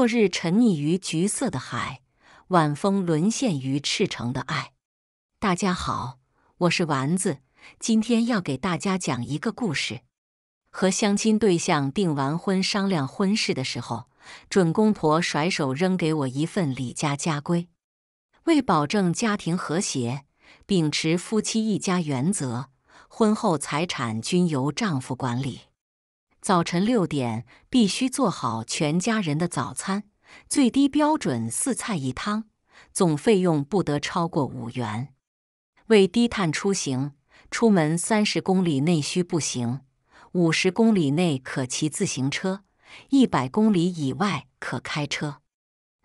落日沉溺于橘色的海，晚风沦陷于赤诚的爱。大家好，我是丸子，今天要给大家讲一个故事。和相亲对象订完婚、商量婚事的时候，准公婆甩手扔给我一份李家家规：为保证家庭和谐，秉持夫妻一家原则，婚后财产均由丈夫管理。早晨六点必须做好全家人的早餐，最低标准四菜一汤，总费用不得超过五元。为低碳出行，出门三十公里内需步行，五十公里内可骑自行车，一百公里以外可开车。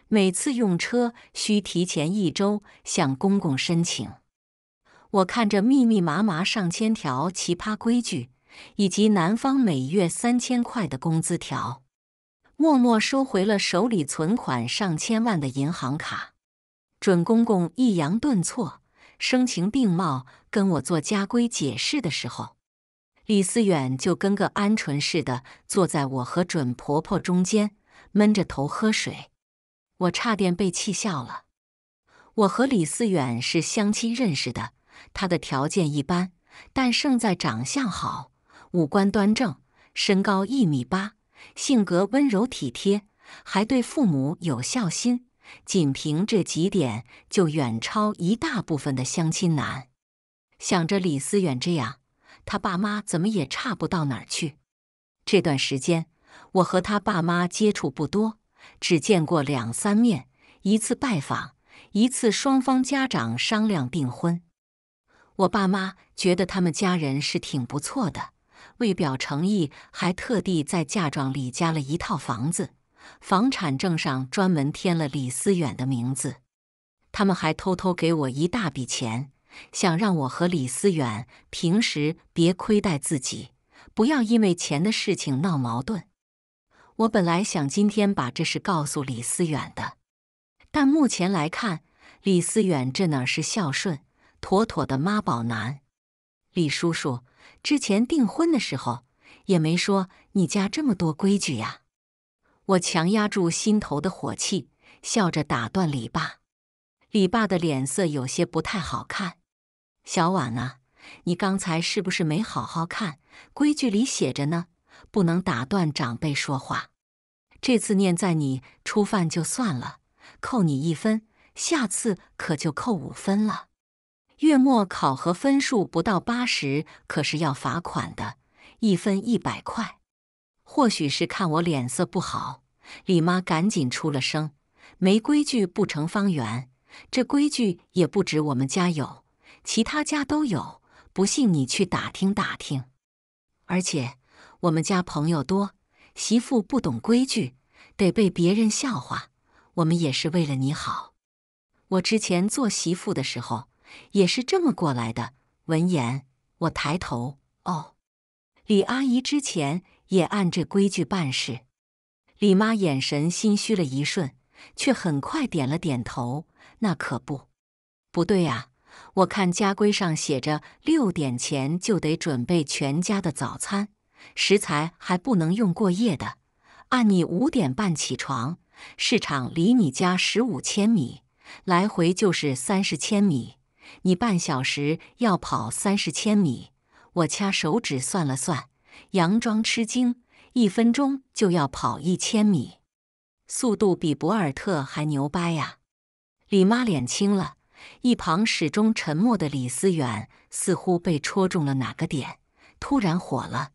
每次用车需提前一周向公公申请。我看着密密麻麻上千条奇葩规矩。以及男方每月三千块的工资条，默默收回了手里存款上千万的银行卡。准公公抑扬顿挫、声情并茂跟我做家规解释的时候，李思远就跟个鹌鹑似的坐在我和准婆婆中间，闷着头喝水。我差点被气笑了。我和李思远是相亲认识的，他的条件一般，但胜在长相好。五官端正，身高一米八，性格温柔体贴，还对父母有孝心。仅凭这几点，就远超一大部分的相亲男。想着李思远这样，他爸妈怎么也差不到哪儿去。这段时间，我和他爸妈接触不多，只见过两三面，一次拜访，一次双方家长商量订婚。我爸妈觉得他们家人是挺不错的。为表诚意，还特地在嫁妆里加了一套房子，房产证上专门添了李思远的名字。他们还偷偷给我一大笔钱，想让我和李思远平时别亏待自己，不要因为钱的事情闹矛盾。我本来想今天把这事告诉李思远的，但目前来看，李思远这哪是孝顺，妥妥的妈宝男。李叔叔。之前订婚的时候也没说你家这么多规矩呀！我强压住心头的火气，笑着打断李爸。李爸的脸色有些不太好看。小婉啊，你刚才是不是没好好看？规矩里写着呢，不能打断长辈说话。这次念在你初犯就算了，扣你一分，下次可就扣五分了。月末考核分数不到八十，可是要罚款的，一分一百块。或许是看我脸色不好，李妈赶紧出了声：“没规矩不成方圆，这规矩也不止我们家有，其他家都有。不信你去打听打听。而且我们家朋友多，媳妇不懂规矩，得被别人笑话。我们也是为了你好。我之前做媳妇的时候。”也是这么过来的。闻言，我抬头，哦，李阿姨之前也按这规矩办事。李妈眼神心虚了一瞬，却很快点了点头。那可不，不对呀！我看家规上写着，六点前就得准备全家的早餐，食材还不能用过夜的。按你五点半起床，市场离你家十五千米，来回就是三十千米。你半小时要跑三十千米，我掐手指算了算，佯装吃惊，一分钟就要跑一千米，速度比博尔特还牛掰呀！李妈脸青了，一旁始终沉默的李思远似乎被戳中了哪个点，突然火了，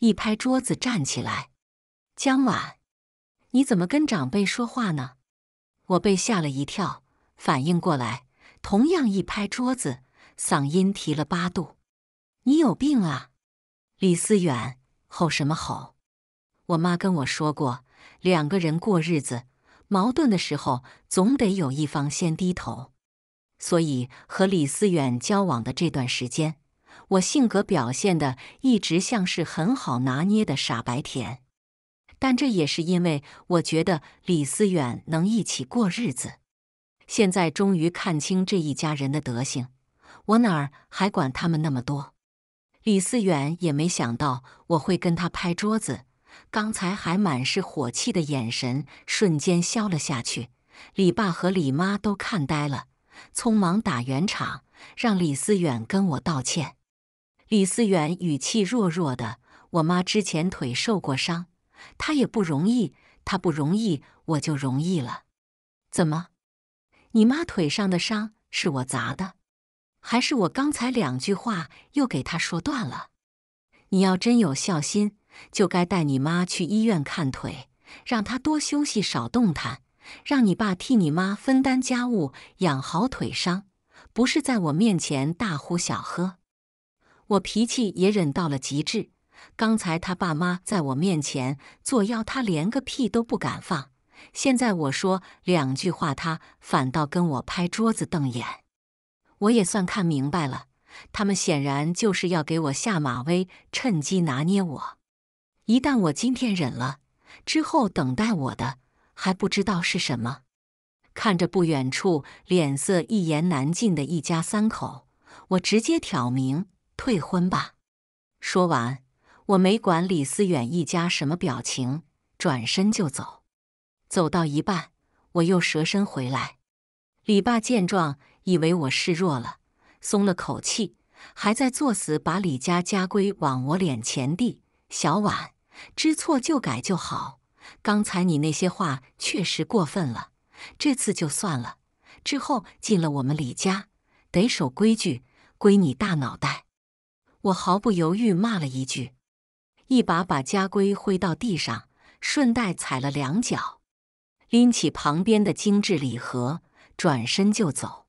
一拍桌子站起来：“江晚，你怎么跟长辈说话呢？”我被吓了一跳，反应过来。同样一拍桌子，嗓音提了八度：“你有病啊，李思远，吼什么吼？我妈跟我说过，两个人过日子，矛盾的时候总得有一方先低头。所以和李思远交往的这段时间，我性格表现的一直像是很好拿捏的傻白甜。但这也是因为我觉得李思远能一起过日子。”现在终于看清这一家人的德行，我哪儿还管他们那么多？李思远也没想到我会跟他拍桌子，刚才还满是火气的眼神瞬间消了下去。李爸和李妈都看呆了，匆忙打圆场，让李思远跟我道歉。李思远语气弱弱的：“我妈之前腿受过伤，她也不容易，她不容易，我就容易了。怎么？”你妈腿上的伤是我砸的，还是我刚才两句话又给他说断了？你要真有孝心，就该带你妈去医院看腿，让她多休息，少动弹，让你爸替你妈分担家务，养好腿伤，不是在我面前大呼小喝？我脾气也忍到了极致，刚才他爸妈在我面前作妖，他连个屁都不敢放。现在我说两句话，他反倒跟我拍桌子瞪眼，我也算看明白了，他们显然就是要给我下马威，趁机拿捏我。一旦我今天忍了，之后等待我的还不知道是什么。看着不远处脸色一言难尽的一家三口，我直接挑明：“退婚吧！”说完，我没管李思远一家什么表情，转身就走。走到一半，我又折身回来。李爸见状，以为我示弱了，松了口气，还在作死把李家家规往我脸前递：“小婉，知错就改就好。刚才你那些话确实过分了，这次就算了。之后进了我们李家，得守规矩，归你大脑袋。”我毫不犹豫骂了一句，一把把家规挥到地上，顺带踩了两脚。拎起旁边的精致礼盒，转身就走。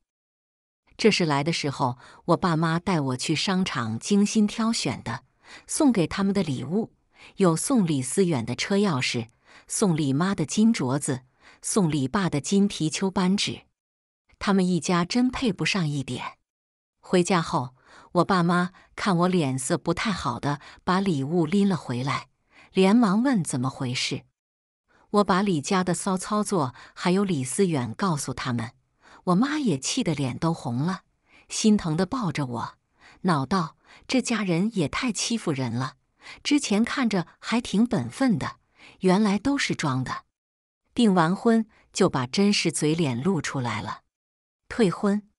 这是来的时候，我爸妈带我去商场精心挑选的，送给他们的礼物。有送李思远的车钥匙，送李妈的金镯子，送李爸的金貔貅扳指。他们一家真配不上一点。回家后，我爸妈看我脸色不太好，的把礼物拎了回来，连忙问怎么回事。我把李家的骚操作还有李思远告诉他们，我妈也气得脸都红了，心疼的抱着我，恼道：“这家人也太欺负人了！之前看着还挺本分的，原来都是装的。订完婚就把真实嘴脸露出来了。退婚，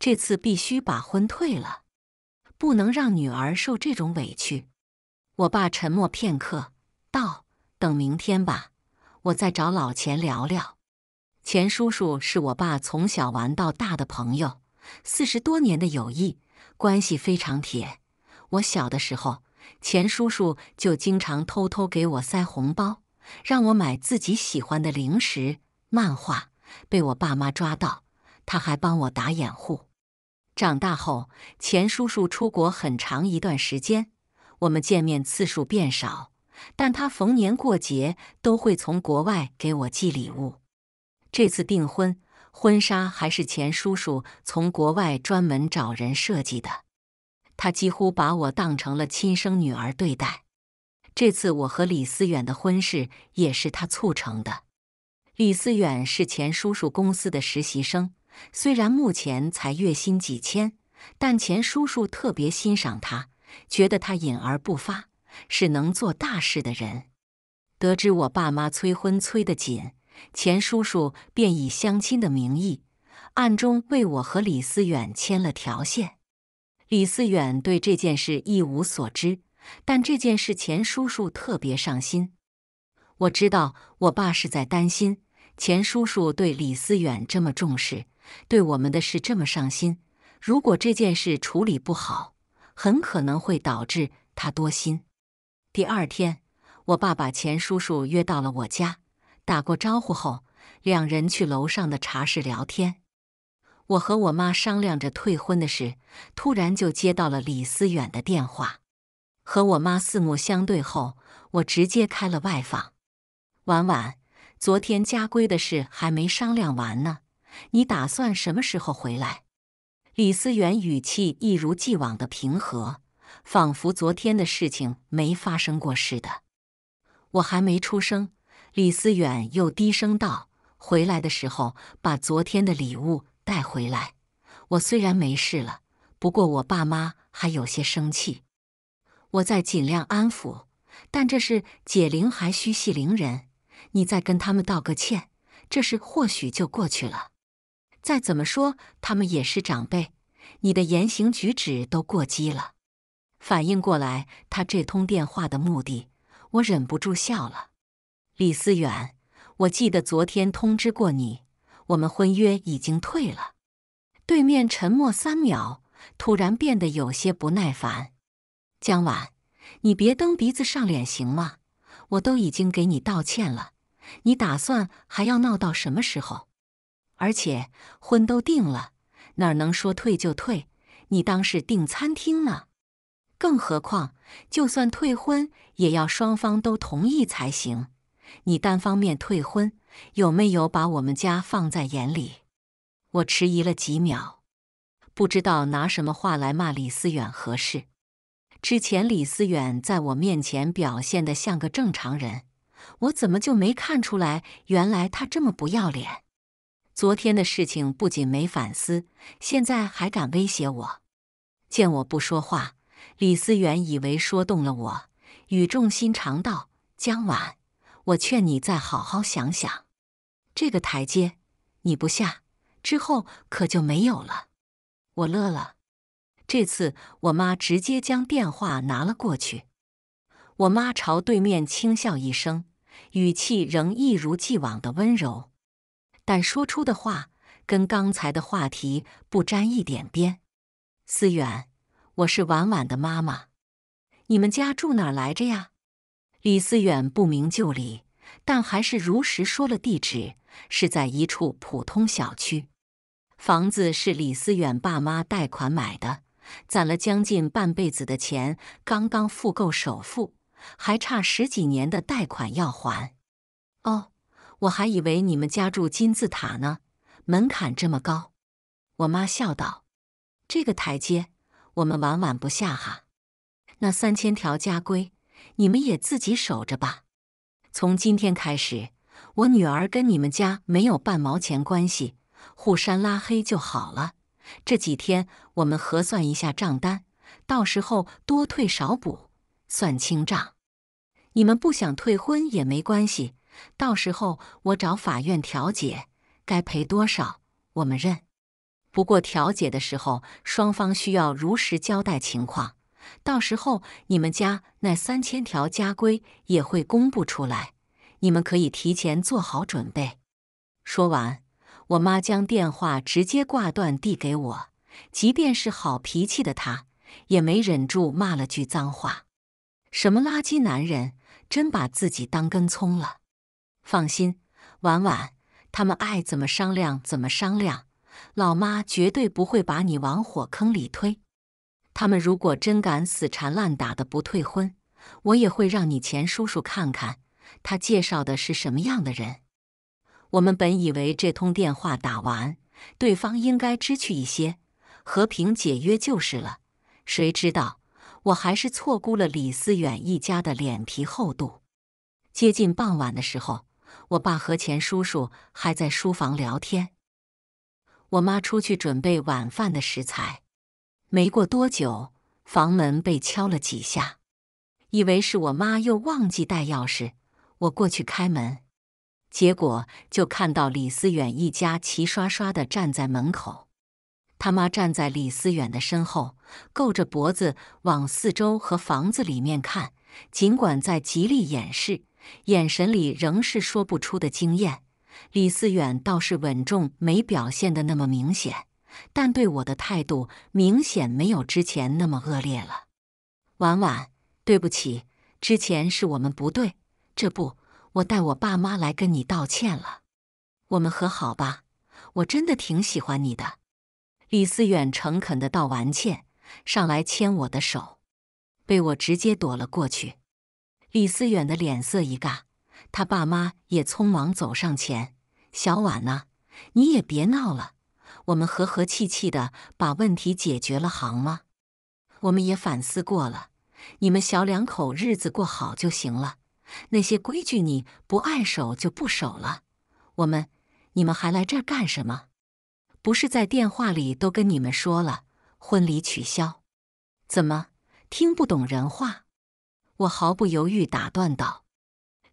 这次必须把婚退了，不能让女儿受这种委屈。”我爸沉默片刻，道：“等明天吧。”我再找老钱聊聊，钱叔叔是我爸从小玩到大的朋友，四十多年的友谊，关系非常铁。我小的时候，钱叔叔就经常偷偷给我塞红包，让我买自己喜欢的零食、漫画，被我爸妈抓到，他还帮我打掩护。长大后，钱叔叔出国很长一段时间，我们见面次数变少。但他逢年过节都会从国外给我寄礼物。这次订婚，婚纱还是钱叔叔从国外专门找人设计的。他几乎把我当成了亲生女儿对待。这次我和李思远的婚事也是他促成的。李思远是钱叔叔公司的实习生，虽然目前才月薪几千，但钱叔叔特别欣赏他，觉得他隐而不发。是能做大事的人。得知我爸妈催婚催得紧，钱叔叔便以相亲的名义，暗中为我和李思远牵了条线。李思远对这件事一无所知，但这件事钱叔叔特别上心。我知道我爸是在担心，钱叔叔对李思远这么重视，对我们的事这么上心。如果这件事处理不好，很可能会导致他多心。第二天，我爸把钱叔叔约到了我家，打过招呼后，两人去楼上的茶室聊天。我和我妈商量着退婚的事，突然就接到了李思远的电话。和我妈四目相对后，我直接开了外放。婉婉，昨天家规的事还没商量完呢，你打算什么时候回来？李思远语气一如既往的平和。仿佛昨天的事情没发生过似的。我还没出声，李思远又低声道：“回来的时候把昨天的礼物带回来。我虽然没事了，不过我爸妈还有些生气，我在尽量安抚。但这是解铃还须系铃人，你再跟他们道个歉，这事或许就过去了。再怎么说，他们也是长辈，你的言行举止都过激了。”反应过来，他这通电话的目的，我忍不住笑了。李思远，我记得昨天通知过你，我们婚约已经退了。对面沉默三秒，突然变得有些不耐烦。江晚，你别蹬鼻子上脸行吗？我都已经给你道歉了，你打算还要闹到什么时候？而且婚都定了，哪能说退就退？你当是订餐厅呢？更何况，就算退婚，也要双方都同意才行。你单方面退婚，有没有把我们家放在眼里？我迟疑了几秒，不知道拿什么话来骂李思远合适。之前李思远在我面前表现得像个正常人，我怎么就没看出来？原来他这么不要脸。昨天的事情不仅没反思，现在还敢威胁我。见我不说话。李思远以为说动了我，语重心长道：“江晚，我劝你再好好想想，这个台阶你不下，之后可就没有了。”我乐了。这次我妈直接将电话拿了过去。我妈朝对面轻笑一声，语气仍一如既往的温柔，但说出的话跟刚才的话题不沾一点边。思远。我是婉婉的妈妈，你们家住哪来着呀？李思远不明就里，但还是如实说了地址，是在一处普通小区。房子是李思远爸妈贷款买的，攒了将近半辈子的钱，刚刚付够首付，还差十几年的贷款要还。哦，我还以为你们家住金字塔呢，门槛这么高。我妈笑道：“这个台阶。”我们碗碗不下哈，那三千条家规，你们也自己守着吧。从今天开始，我女儿跟你们家没有半毛钱关系，互删拉黑就好了。这几天我们核算一下账单，到时候多退少补，算清账。你们不想退婚也没关系，到时候我找法院调解，该赔多少我们认。不过调解的时候，双方需要如实交代情况。到时候你们家那三千条家规也会公布出来，你们可以提前做好准备。说完，我妈将电话直接挂断，递给我。即便是好脾气的她，也没忍住骂了句脏话：“什么垃圾男人，真把自己当根葱了。”放心，婉婉，他们爱怎么商量怎么商量。老妈绝对不会把你往火坑里推。他们如果真敢死缠烂打的不退婚，我也会让你钱叔叔看看他介绍的是什么样的人。我们本以为这通电话打完，对方应该知趣一些，和平解约就是了。谁知道，我还是错估了李思远一家的脸皮厚度。接近傍晚的时候，我爸和钱叔叔还在书房聊天。我妈出去准备晚饭的食材，没过多久，房门被敲了几下，以为是我妈又忘记带钥匙，我过去开门，结果就看到李思远一家齐刷刷的站在门口，他妈站在李思远的身后，够着脖子往四周和房子里面看，尽管在极力掩饰，眼神里仍是说不出的惊艳。李思远倒是稳重，没表现的那么明显，但对我的态度明显没有之前那么恶劣了。婉婉，对不起，之前是我们不对，这不，我带我爸妈来跟你道歉了。我们和好吧，我真的挺喜欢你的。李思远诚恳的道完歉，上来牵我的手，被我直接躲了过去。李思远的脸色一尬。他爸妈也匆忙走上前：“小婉呐，你也别闹了，我们和和气气的把问题解决了，好吗？我们也反思过了，你们小两口日子过好就行了，那些规矩你不碍手就不守了。我们，你们还来这儿干什么？不是在电话里都跟你们说了，婚礼取消，怎么听不懂人话？”我毫不犹豫打断道。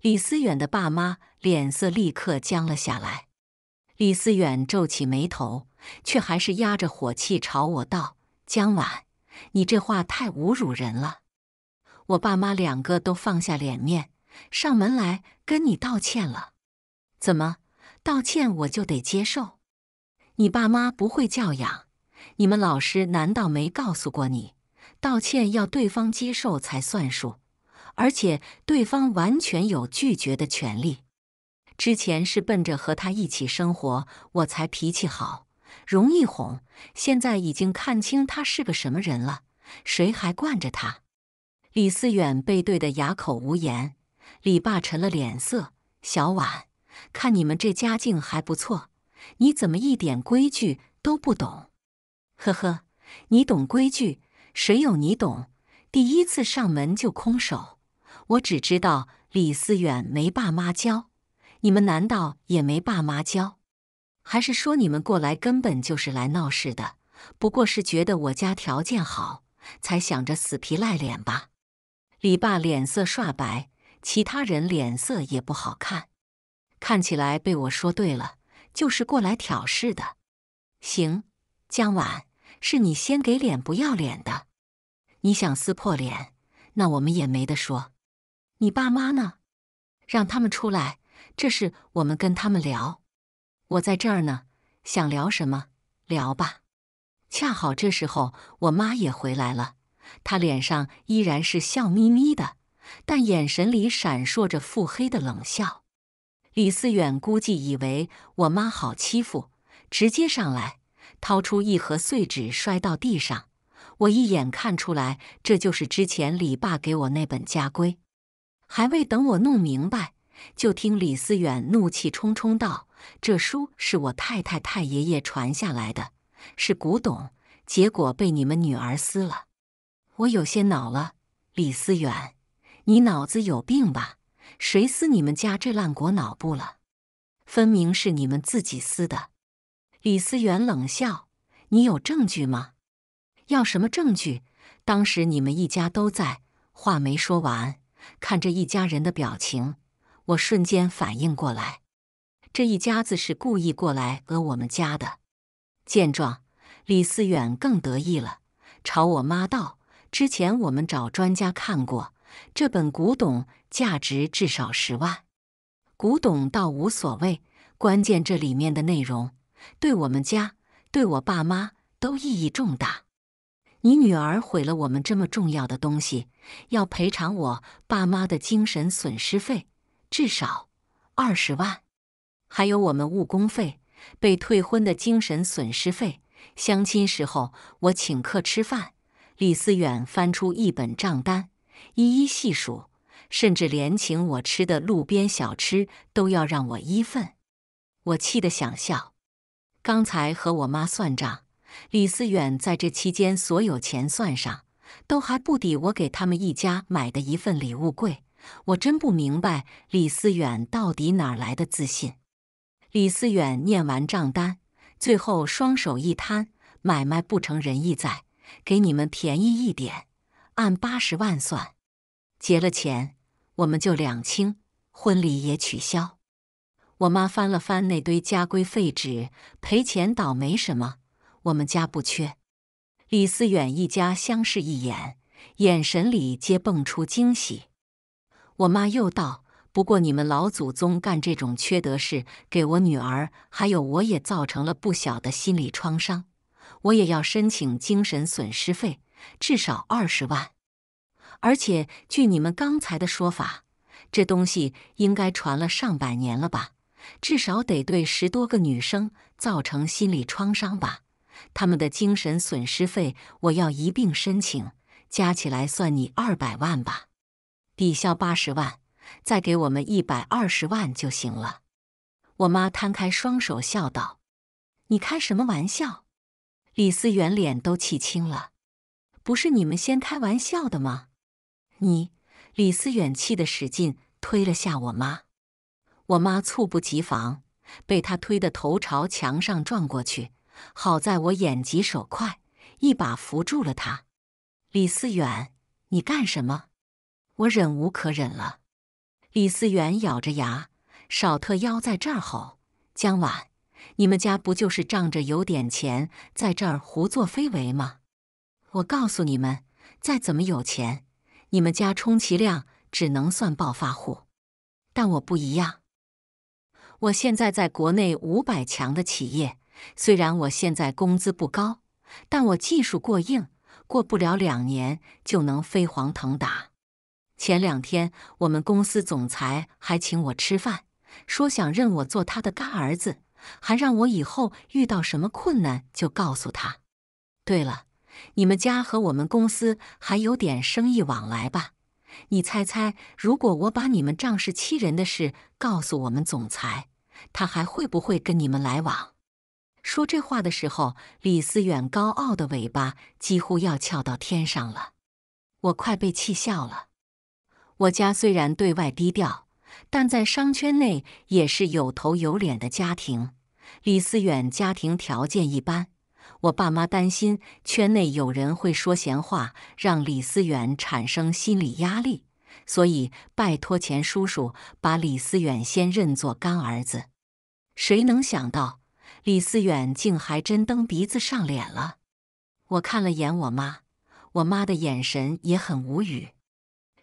李思远的爸妈脸色立刻僵了下来，李思远皱起眉头，却还是压着火气朝我道：“江晚，你这话太侮辱人了！我爸妈两个都放下脸面，上门来跟你道歉了，怎么道歉我就得接受？你爸妈不会教养，你们老师难道没告诉过你，道歉要对方接受才算数？”而且对方完全有拒绝的权利。之前是奔着和他一起生活，我才脾气好，容易哄。现在已经看清他是个什么人了，谁还惯着他？李思远被怼得哑口无言。李爸沉了脸色：“小婉，看你们这家境还不错，你怎么一点规矩都不懂？”呵呵，你懂规矩，谁有你懂？第一次上门就空手。我只知道李思远没爸妈教，你们难道也没爸妈教？还是说你们过来根本就是来闹事的？不过是觉得我家条件好，才想着死皮赖脸吧？李爸脸色刷白，其他人脸色也不好看，看起来被我说对了，就是过来挑事的。行，江晚，是你先给脸不要脸的，你想撕破脸，那我们也没得说。你爸妈呢？让他们出来，这事我们跟他们聊。我在这儿呢，想聊什么聊吧。恰好这时候，我妈也回来了，她脸上依然是笑眯眯的，但眼神里闪烁着腹黑的冷笑。李思远估计以为我妈好欺负，直接上来掏出一盒碎纸摔到地上。我一眼看出来，这就是之前李爸给我那本家规。还未等我弄明白，就听李思远怒气冲冲道：“这书是我太太太爷爷传下来的，是古董，结果被你们女儿撕了。”我有些恼了：“李思远，你脑子有病吧？谁撕你们家这烂国脑布了？分明是你们自己撕的。”李思远冷笑：“你有证据吗？要什么证据？当时你们一家都在。”话没说完。看着一家人的表情，我瞬间反应过来，这一家子是故意过来讹我们家的。见状，李思远更得意了，朝我妈道：“之前我们找专家看过，这本古董价值至少十万。古董倒无所谓，关键这里面的内容，对我们家、对我爸妈都意义重大。”你女儿毁了我们这么重要的东西，要赔偿我爸妈的精神损失费，至少二十万。还有我们误工费、被退婚的精神损失费。相亲时候我请客吃饭，李思远翻出一本账单，一一细数，甚至连请我吃的路边小吃都要让我一份。我气得想笑。刚才和我妈算账。李思远在这期间所有钱算上，都还不抵我给他们一家买的一份礼物贵。我真不明白李思远到底哪来的自信。李思远念完账单，最后双手一摊：“买卖不成仁义在，给你们便宜一点，按八十万算。结了钱，我们就两清，婚礼也取消。”我妈翻了翻那堆家规废纸：“赔钱倒没什么？”我们家不缺，李思远一家相视一眼，眼神里皆蹦出惊喜。我妈又道：“不过你们老祖宗干这种缺德事，给我女儿还有我也造成了不小的心理创伤，我也要申请精神损失费，至少二十万。而且据你们刚才的说法，这东西应该传了上百年了吧？至少得对十多个女生造成心理创伤吧？”他们的精神损失费我要一并申请，加起来算你二百万吧，抵消八十万，再给我们一百二十万就行了。我妈摊开双手笑道：“你开什么玩笑？”李思远脸都气青了：“不是你们先开玩笑的吗？”你，李思远气得使劲推了下我妈，我妈猝不及防，被他推得头朝墙上撞过去。好在我眼疾手快，一把扶住了他。李思远，你干什么？我忍无可忍了。李思远咬着牙，少特腰在这儿吼。江晚，你们家不就是仗着有点钱，在这儿胡作非为吗？我告诉你们，再怎么有钱，你们家充其量只能算暴发户。但我不一样，我现在在国内五百强的企业。虽然我现在工资不高，但我技术过硬，过不了两年就能飞黄腾达。前两天我们公司总裁还请我吃饭，说想认我做他的干儿子，还让我以后遇到什么困难就告诉他。对了，你们家和我们公司还有点生意往来吧？你猜猜，如果我把你们仗势欺人的事告诉我们总裁，他还会不会跟你们来往？说这话的时候，李思远高傲的尾巴几乎要翘到天上了。我快被气笑了。我家虽然对外低调，但在商圈内也是有头有脸的家庭。李思远家庭条件一般，我爸妈担心圈内有人会说闲话，让李思远产生心理压力，所以拜托钱叔叔把李思远先认作干儿子。谁能想到？李思远竟还真蹬鼻子上脸了，我看了眼我妈，我妈的眼神也很无语。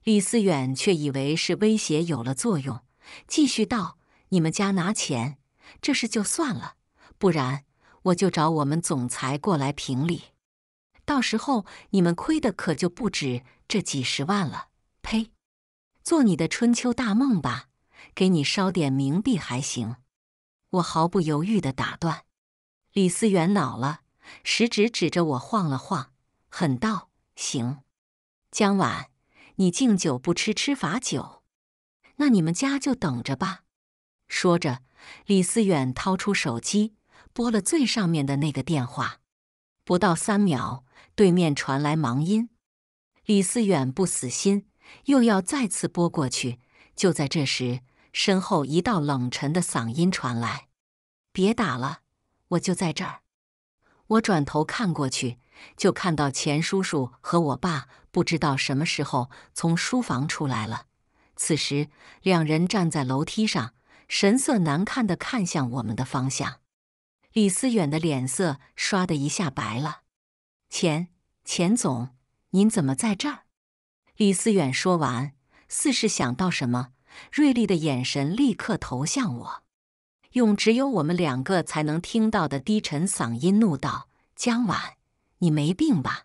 李思远却以为是威胁有了作用，继续道：“你们家拿钱这事就算了，不然我就找我们总裁过来评理。到时候你们亏的可就不止这几十万了。呸，做你的春秋大梦吧，给你烧点冥币还行。”我毫不犹豫地打断，李思远恼了，食指指着我晃了晃，狠道：“行，江晚，你敬酒不吃吃罚酒，那你们家就等着吧。”说着，李思远掏出手机，拨了最上面的那个电话。不到三秒，对面传来忙音。李思远不死心，又要再次拨过去。就在这时。身后一道冷沉的嗓音传来：“别打了，我就在这儿。”我转头看过去，就看到钱叔叔和我爸不知道什么时候从书房出来了。此时，两人站在楼梯上，神色难看的看向我们的方向。李思远的脸色刷的一下白了：“钱钱总，您怎么在这儿？”李思远说完，似是想到什么。锐利的眼神立刻投向我，用只有我们两个才能听到的低沉嗓音怒道：“江晚，你没病吧？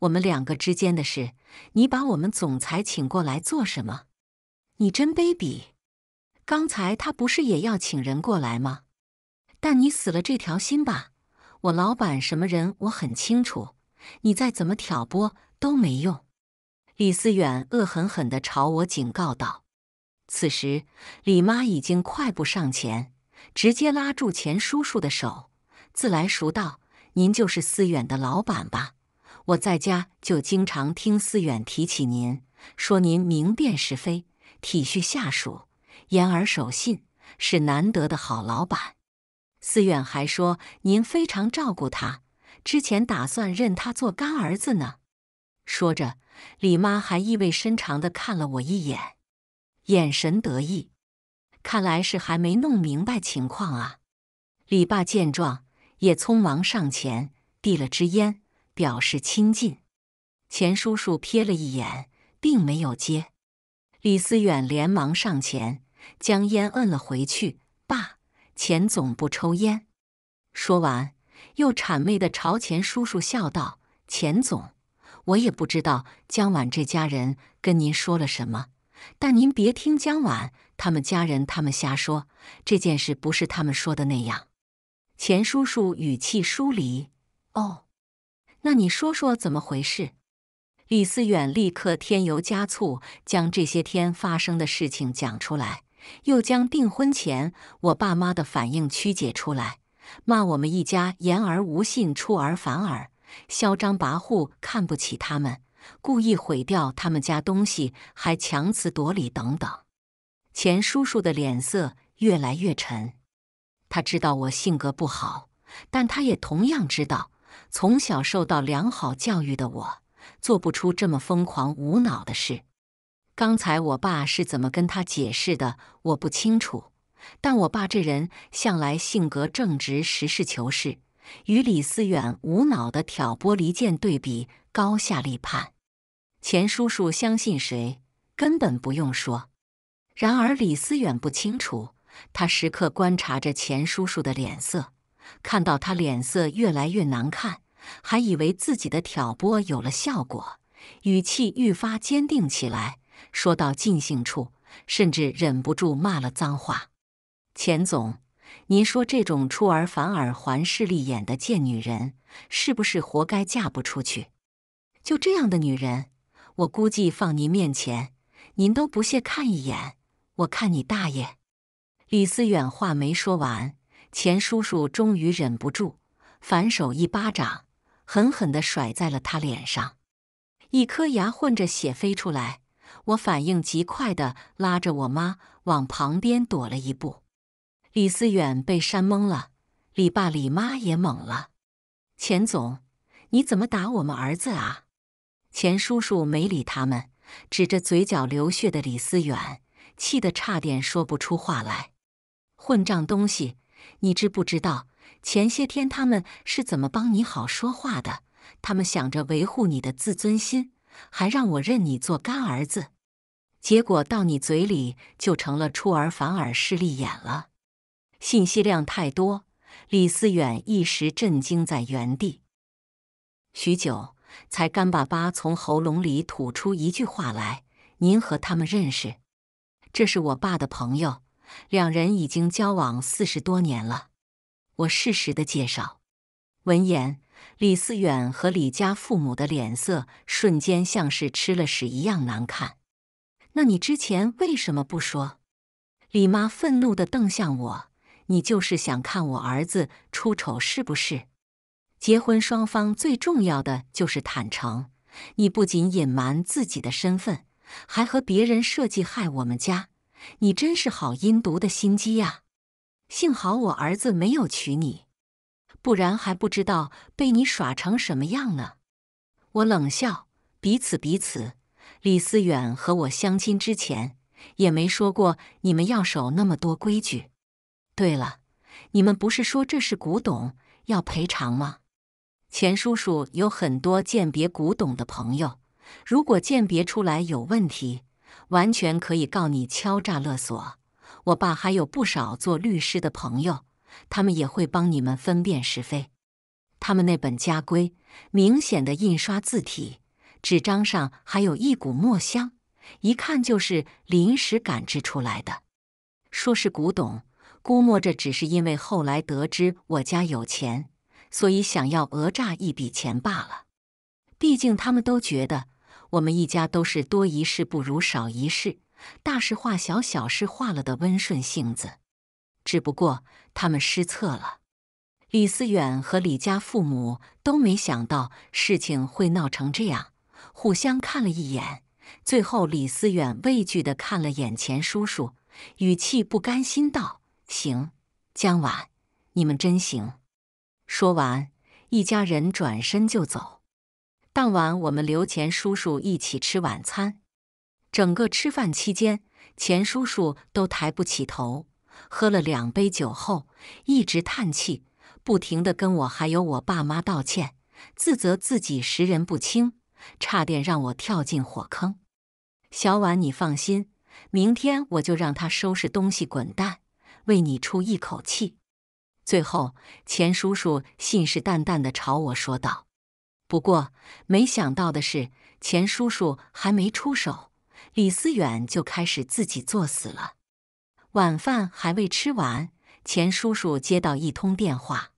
我们两个之间的事，你把我们总裁请过来做什么？你真卑鄙！刚才他不是也要请人过来吗？但你死了这条心吧！我老板什么人，我很清楚。你再怎么挑拨都没用。”李思远恶狠狠地朝我警告道。此时，李妈已经快步上前，直接拉住钱叔叔的手，自来熟道：“您就是思远的老板吧？我在家就经常听思远提起您，说您明辨是非，体恤下属，言而守信，是难得的好老板。思远还说您非常照顾他，之前打算认他做干儿子呢。”说着，李妈还意味深长地看了我一眼。眼神得意，看来是还没弄明白情况啊。李爸见状也匆忙上前递了支烟，表示亲近。钱叔叔瞥了一眼，并没有接。李思远连忙上前将烟摁了回去。爸，钱总不抽烟。说完，又谄媚的朝钱叔叔笑道：“钱总，我也不知道江晚这家人跟您说了什么。”但您别听江晚他们家人他们瞎说，这件事不是他们说的那样。钱叔叔语气疏离。哦，那你说说怎么回事？李思远立刻添油加醋，将这些天发生的事情讲出来，又将订婚前我爸妈的反应曲解出来，骂我们一家言而无信、出尔反尔、嚣张跋扈、看不起他们。故意毁掉他们家东西，还强词夺理等等。钱叔叔的脸色越来越沉。他知道我性格不好，但他也同样知道，从小受到良好教育的我，做不出这么疯狂无脑的事。刚才我爸是怎么跟他解释的，我不清楚。但我爸这人向来性格正直、实事求是，与李思远无脑的挑拨离间对比，高下立判。钱叔叔相信谁，根本不用说。然而李思远不清楚，他时刻观察着钱叔叔的脸色，看到他脸色越来越难看，还以为自己的挑拨有了效果，语气愈发坚定起来。说到尽兴处，甚至忍不住骂了脏话：“钱总，您说这种出尔反尔、还势利眼的贱女人，是不是活该嫁不出去？就这样的女人！”我估计放您面前，您都不屑看一眼。我看你大爷！李思远话没说完，钱叔叔终于忍不住，反手一巴掌，狠狠地甩在了他脸上，一颗牙混着血飞出来。我反应极快的拉着我妈往旁边躲了一步。李思远被扇懵了，李爸李妈也懵了。钱总，你怎么打我们儿子啊？钱叔叔没理他们，指着嘴角流血的李思远，气得差点说不出话来。混账东西，你知不知道前些天他们是怎么帮你好说话的？他们想着维护你的自尊心，还让我认你做干儿子，结果到你嘴里就成了出尔反尔势利眼了。信息量太多，李思远一时震惊在原地，许久。才干巴巴从喉咙里吐出一句话来：“您和他们认识？这是我爸的朋友，两人已经交往四十多年了。”我适时的介绍。闻言，李思远和李家父母的脸色瞬间像是吃了屎一样难看。“那你之前为什么不说？”李妈愤怒的瞪向我：“你就是想看我儿子出丑，是不是？”结婚双方最重要的就是坦诚。你不仅隐瞒自己的身份，还和别人设计害我们家，你真是好阴毒的心机呀！幸好我儿子没有娶你，不然还不知道被你耍成什么样呢。我冷笑：“彼此彼此。”李思远和我相亲之前也没说过你们要守那么多规矩。对了，你们不是说这是古董要赔偿吗？钱叔叔有很多鉴别古董的朋友，如果鉴别出来有问题，完全可以告你敲诈勒索。我爸还有不少做律师的朋友，他们也会帮你们分辨是非。他们那本家规明显的印刷字体，纸张上还有一股墨香，一看就是临时赶制出来的。说是古董，估摸着只是因为后来得知我家有钱。所以想要讹诈一笔钱罢了，毕竟他们都觉得我们一家都是多一事不如少一事，大事化小，小事化了的温顺性子。只不过他们失策了，李思远和李家父母都没想到事情会闹成这样，互相看了一眼，最后李思远畏惧地看了眼前叔叔，语气不甘心道：“行，江晚，你们真行。”说完，一家人转身就走。当晚，我们留钱叔叔一起吃晚餐。整个吃饭期间，钱叔叔都抬不起头。喝了两杯酒后，一直叹气，不停的跟我还有我爸妈道歉，自责自己识人不清，差点让我跳进火坑。小婉，你放心，明天我就让他收拾东西滚蛋，为你出一口气。最后，钱叔叔信誓旦旦的朝我说道：“不过，没想到的是，钱叔叔还没出手，李思远就开始自己作死了。”晚饭还未吃完，钱叔叔接到一通电话，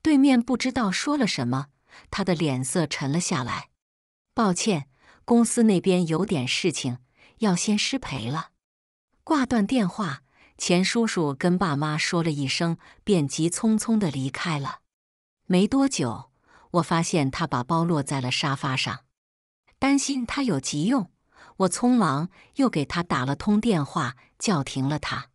对面不知道说了什么，他的脸色沉了下来。“抱歉，公司那边有点事情，要先失陪了。”挂断电话。钱叔叔跟爸妈说了一声，便急匆匆地离开了。没多久，我发现他把包落在了沙发上，担心他有急用，我匆忙又给他打了通电话，叫停了他。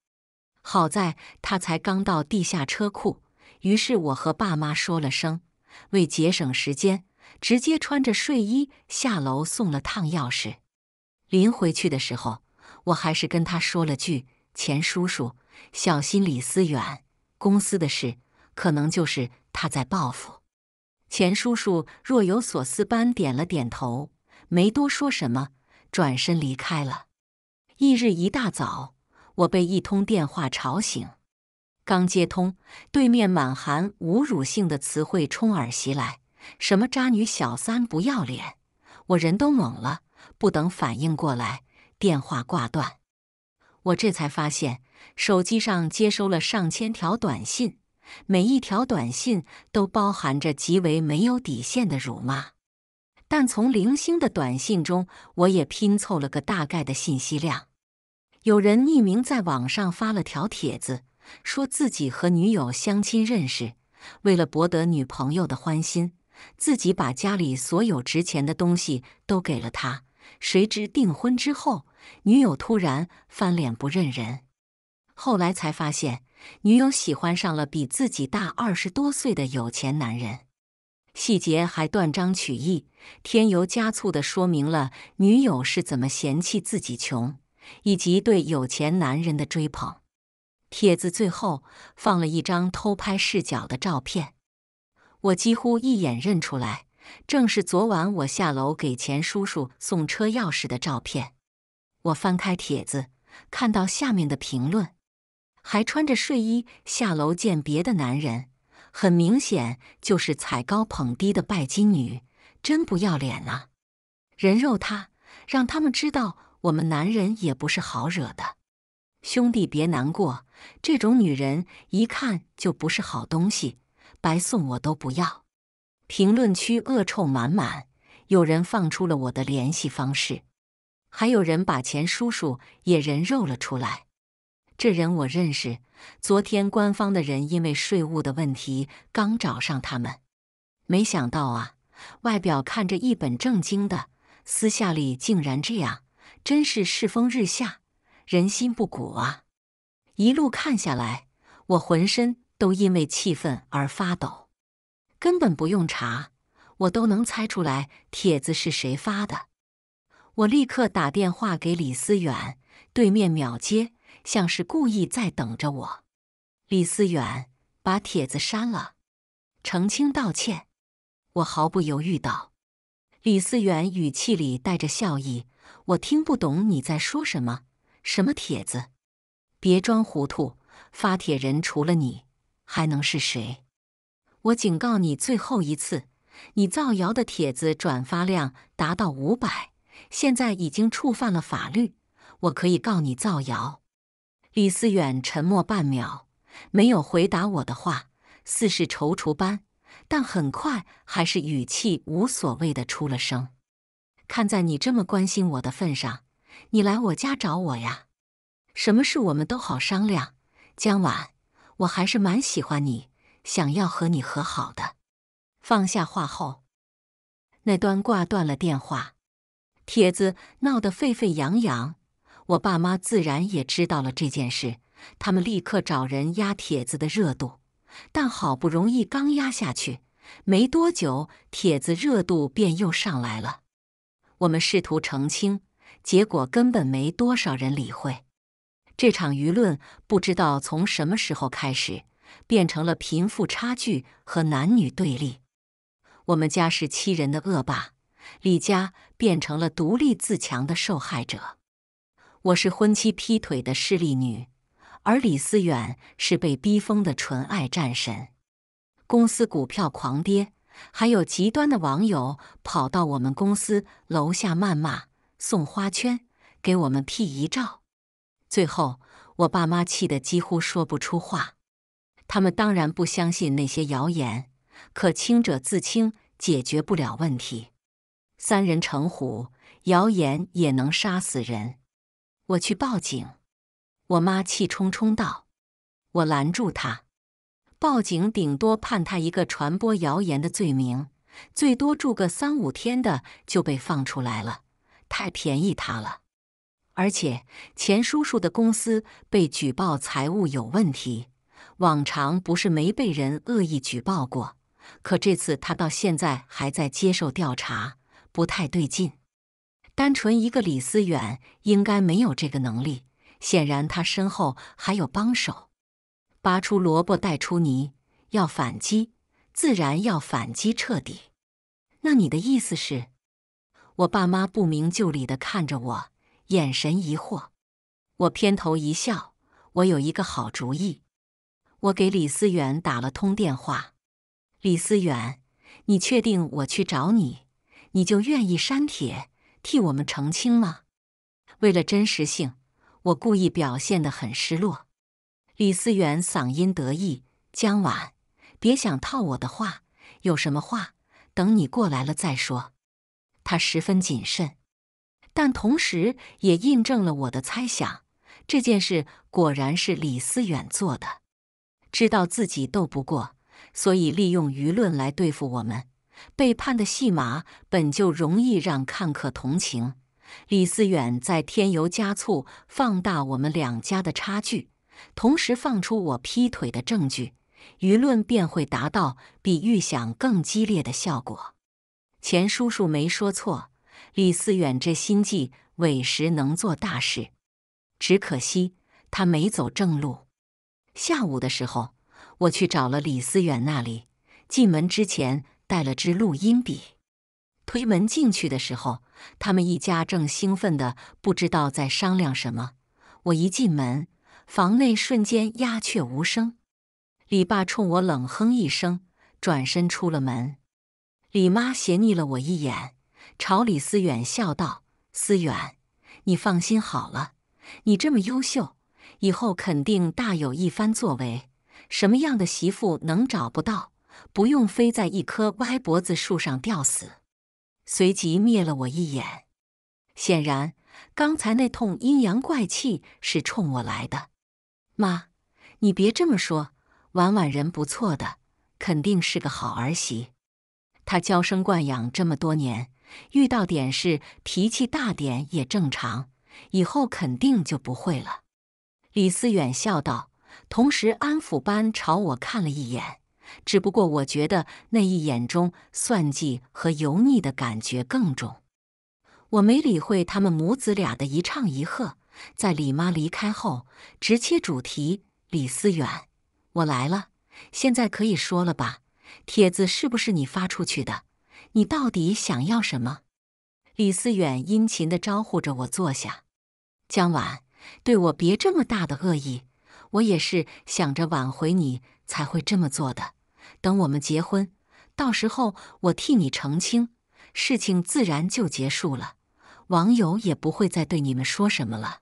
好在他才刚到地下车库，于是我和爸妈说了声，为节省时间，直接穿着睡衣下楼送了趟钥匙。临回去的时候，我还是跟他说了句。钱叔叔，小心李思远公司的事，可能就是他在报复。钱叔叔若有所思般点了点头，没多说什么，转身离开了。翌日一大早，我被一通电话吵醒，刚接通，对面满含侮辱性的词汇冲耳袭来，什么渣女、小三、不要脸，我人都懵了，不等反应过来，电话挂断。我这才发现，手机上接收了上千条短信，每一条短信都包含着极为没有底线的辱骂。但从零星的短信中，我也拼凑了个大概的信息量。有人匿名在网上发了条帖子，说自己和女友相亲认识，为了博得女朋友的欢心，自己把家里所有值钱的东西都给了她。谁知订婚之后。女友突然翻脸不认人，后来才发现女友喜欢上了比自己大二十多岁的有钱男人。细节还断章取义、添油加醋的说明了女友是怎么嫌弃自己穷，以及对有钱男人的追捧。帖子最后放了一张偷拍视角的照片，我几乎一眼认出来，正是昨晚我下楼给钱叔叔送车钥匙的照片。我翻开帖子，看到下面的评论：“还穿着睡衣下楼见别的男人，很明显就是踩高捧低的拜金女，真不要脸啊！人肉他，让他们知道我们男人也不是好惹的。”兄弟别难过，这种女人一看就不是好东西，白送我都不要。评论区恶臭满满，有人放出了我的联系方式。还有人把钱叔叔也人肉了出来，这人我认识。昨天官方的人因为税务的问题刚找上他们，没想到啊，外表看着一本正经的，私下里竟然这样，真是世风日下，人心不古啊！一路看下来，我浑身都因为气愤而发抖。根本不用查，我都能猜出来帖子是谁发的。我立刻打电话给李思远，对面秒接，像是故意在等着我。李思远把帖子删了，澄清道歉。我毫不犹豫道：“李思远，语气里带着笑意，我听不懂你在说什么。什么帖子？别装糊涂，发帖人除了你还能是谁？我警告你，最后一次，你造谣的帖子转发量达到五百。”现在已经触犯了法律，我可以告你造谣。李思远沉默半秒，没有回答我的话，似是踌躇般，但很快还是语气无所谓的出了声：“看在你这么关心我的份上，你来我家找我呀。什么事我们都好商量。江晚，我还是蛮喜欢你，想要和你和好的。”放下话后，那端挂断了电话。帖子闹得沸沸扬扬，我爸妈自然也知道了这件事。他们立刻找人压帖子的热度，但好不容易刚压下去，没多久帖子热度便又上来了。我们试图澄清，结果根本没多少人理会。这场舆论不知道从什么时候开始，变成了贫富差距和男女对立。我们家是欺人的恶霸。李佳变成了独立自强的受害者，我是婚期劈腿的势利女，而李思远是被逼疯的纯爱战神。公司股票狂跌，还有极端的网友跑到我们公司楼下谩骂，送花圈给我们辟遗照。最后，我爸妈气得几乎说不出话。他们当然不相信那些谣言，可清者自清，解决不了问题。三人成虎，谣言也能杀死人。我去报警！我妈气冲冲道：“我拦住他，报警顶多判他一个传播谣言的罪名，最多住个三五天的就被放出来了，太便宜他了。而且钱叔叔的公司被举报财务有问题，往常不是没被人恶意举报过，可这次他到现在还在接受调查。”不太对劲，单纯一个李思远应该没有这个能力。显然他身后还有帮手。拔出萝卜带出泥，要反击，自然要反击彻底。那你的意思是？我爸妈不明就里的看着我，眼神疑惑。我偏头一笑，我有一个好主意。我给李思远打了通电话。李思远，你确定我去找你？你就愿意删帖替我们澄清吗？为了真实性，我故意表现得很失落。李思远嗓音得意：“江晚，别想套我的话，有什么话等你过来了再说。”他十分谨慎，但同时也印证了我的猜想：这件事果然是李思远做的。知道自己斗不过，所以利用舆论来对付我们。背叛的戏码本就容易让看客同情，李思远在添油加醋放大我们两家的差距，同时放出我劈腿的证据，舆论便会达到比预想更激烈的效果。钱叔叔没说错，李思远这心计委实能做大事，只可惜他没走正路。下午的时候，我去找了李思远那里，进门之前。带了支录音笔，推门进去的时候，他们一家正兴奋的不知道在商量什么。我一进门，房内瞬间鸦雀无声。李爸冲我冷哼一声，转身出了门。李妈斜睨了我一眼，朝李思远笑道：“思远，你放心好了，你这么优秀，以后肯定大有一番作为。什么样的媳妇能找不到？”不用飞在一棵歪脖子树上吊死，随即灭了我一眼。显然，刚才那通阴阳怪气是冲我来的。妈，你别这么说，婉婉人不错的，肯定是个好儿媳。她娇生惯养这么多年，遇到点事脾气大点也正常，以后肯定就不会了。李思远笑道，同时安抚般朝我看了一眼。只不过我觉得那一眼中算计和油腻的感觉更重。我没理会他们母子俩的一唱一和，在李妈离开后，直切主题。李思远，我来了，现在可以说了吧？帖子是不是你发出去的？你到底想要什么？李思远殷勤的招呼着我坐下。江晚，对我别这么大的恶意，我也是想着挽回你才会这么做的。等我们结婚，到时候我替你澄清，事情自然就结束了，网友也不会再对你们说什么了。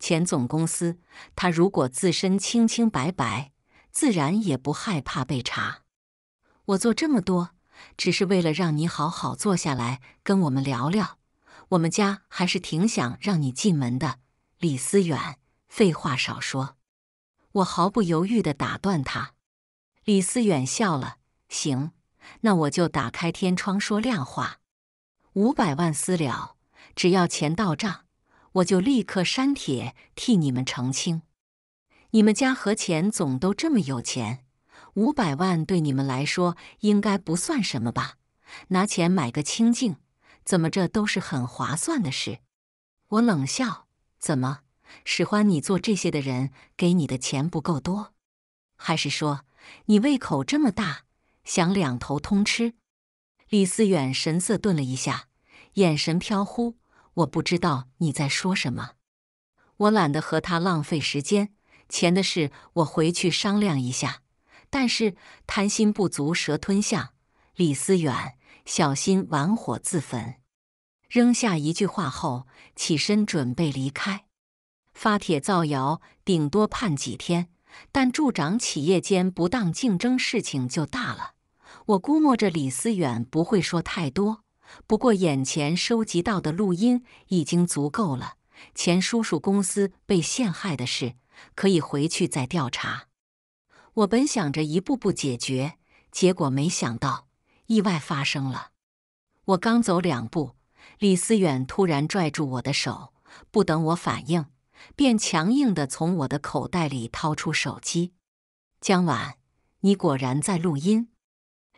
前总公司，他如果自身清清白白，自然也不害怕被查。我做这么多，只是为了让你好好坐下来跟我们聊聊。我们家还是挺想让你进门的，李思远。废话少说，我毫不犹豫的打断他。李思远笑了。行，那我就打开天窗说亮话，五百万私了，只要钱到账，我就立刻删帖替你们澄清。你们家和钱总都这么有钱，五百万对你们来说应该不算什么吧？拿钱买个清净，怎么这都是很划算的事？我冷笑：怎么，使唤你做这些的人给你的钱不够多，还是说？你胃口这么大，想两头通吃？李思远神色顿了一下，眼神飘忽。我不知道你在说什么。我懒得和他浪费时间。钱的事，我回去商量一下。但是贪心不足蛇吞象，李思远，小心玩火自焚！扔下一句话后，起身准备离开。发帖造谣，顶多判几天。但助长企业间不当竞争，事情就大了。我估摸着李思远不会说太多，不过眼前收集到的录音已经足够了。钱叔叔公司被陷害的事，可以回去再调查。我本想着一步步解决，结果没想到意外发生了。我刚走两步，李思远突然拽住我的手，不等我反应。便强硬地从我的口袋里掏出手机。江晚，你果然在录音。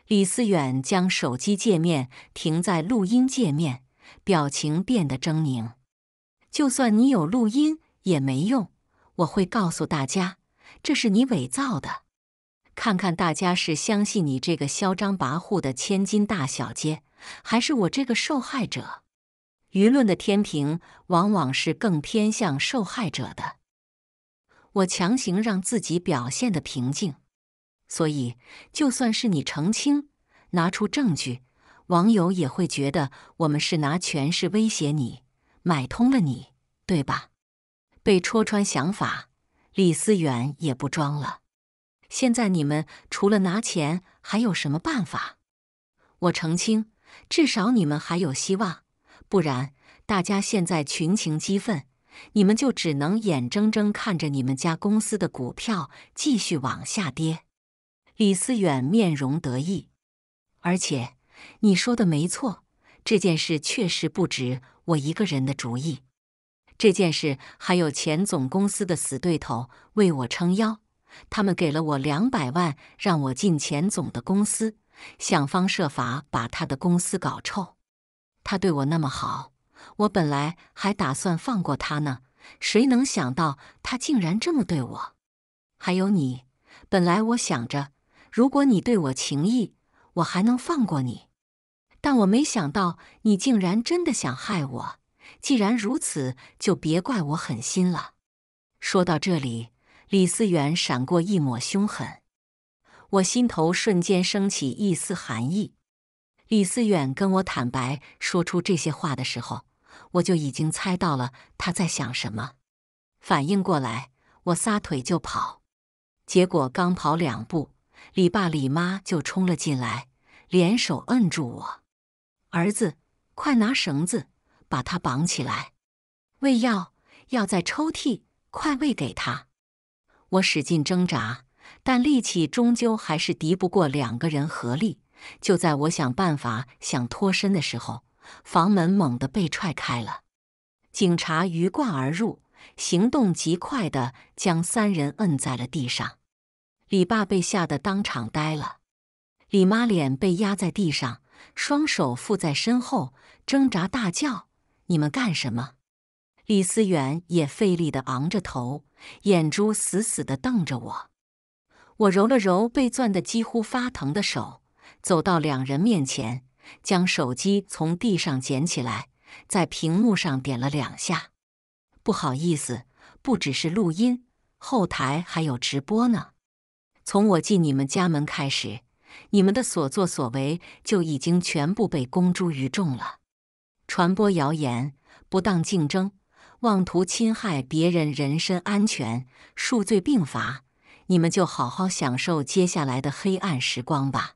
李思远将手机界面停在录音界面，表情变得狰狞。就算你有录音也没用，我会告诉大家这是你伪造的。看看大家是相信你这个嚣张跋扈的千金大小姐，还是我这个受害者。舆论的天平往往是更偏向受害者的。我强行让自己表现的平静，所以就算是你澄清、拿出证据，网友也会觉得我们是拿权势威胁你、买通了你，对吧？被戳穿想法，李思远也不装了。现在你们除了拿钱还有什么办法？我澄清，至少你们还有希望。不然，大家现在群情激愤，你们就只能眼睁睁看着你们家公司的股票继续往下跌。李思远面容得意，而且你说的没错，这件事确实不止我一个人的主意。这件事还有钱总公司的死对头为我撑腰，他们给了我两百万，让我进钱总的公司，想方设法把他的公司搞臭。他对我那么好，我本来还打算放过他呢。谁能想到他竟然这么对我？还有你，本来我想着，如果你对我情意，我还能放过你。但我没想到你竟然真的想害我。既然如此，就别怪我狠心了。说到这里，李思远闪过一抹凶狠，我心头瞬间升起一丝寒意。李思远跟我坦白说出这些话的时候，我就已经猜到了他在想什么。反应过来，我撒腿就跑，结果刚跑两步，李爸、李妈就冲了进来，联手摁住我。儿子，快拿绳子把他绑起来！喂药，药在抽屉，快喂给他！我使劲挣扎，但力气终究还是敌不过两个人合力。就在我想办法想脱身的时候，房门猛地被踹开了，警察鱼贯而入，行动极快地将三人摁在了地上。李爸被吓得当场呆了，李妈脸被压在地上，双手附在身后挣扎大叫：“你们干什么？”李思远也费力地昂着头，眼珠死死地瞪着我。我揉了揉被攥得几乎发疼的手。走到两人面前，将手机从地上捡起来，在屏幕上点了两下。不好意思，不只是录音，后台还有直播呢。从我进你们家门开始，你们的所作所为就已经全部被公诸于众了。传播谣言、不当竞争、妄图侵害别人人身安全，数罪并罚。你们就好好享受接下来的黑暗时光吧。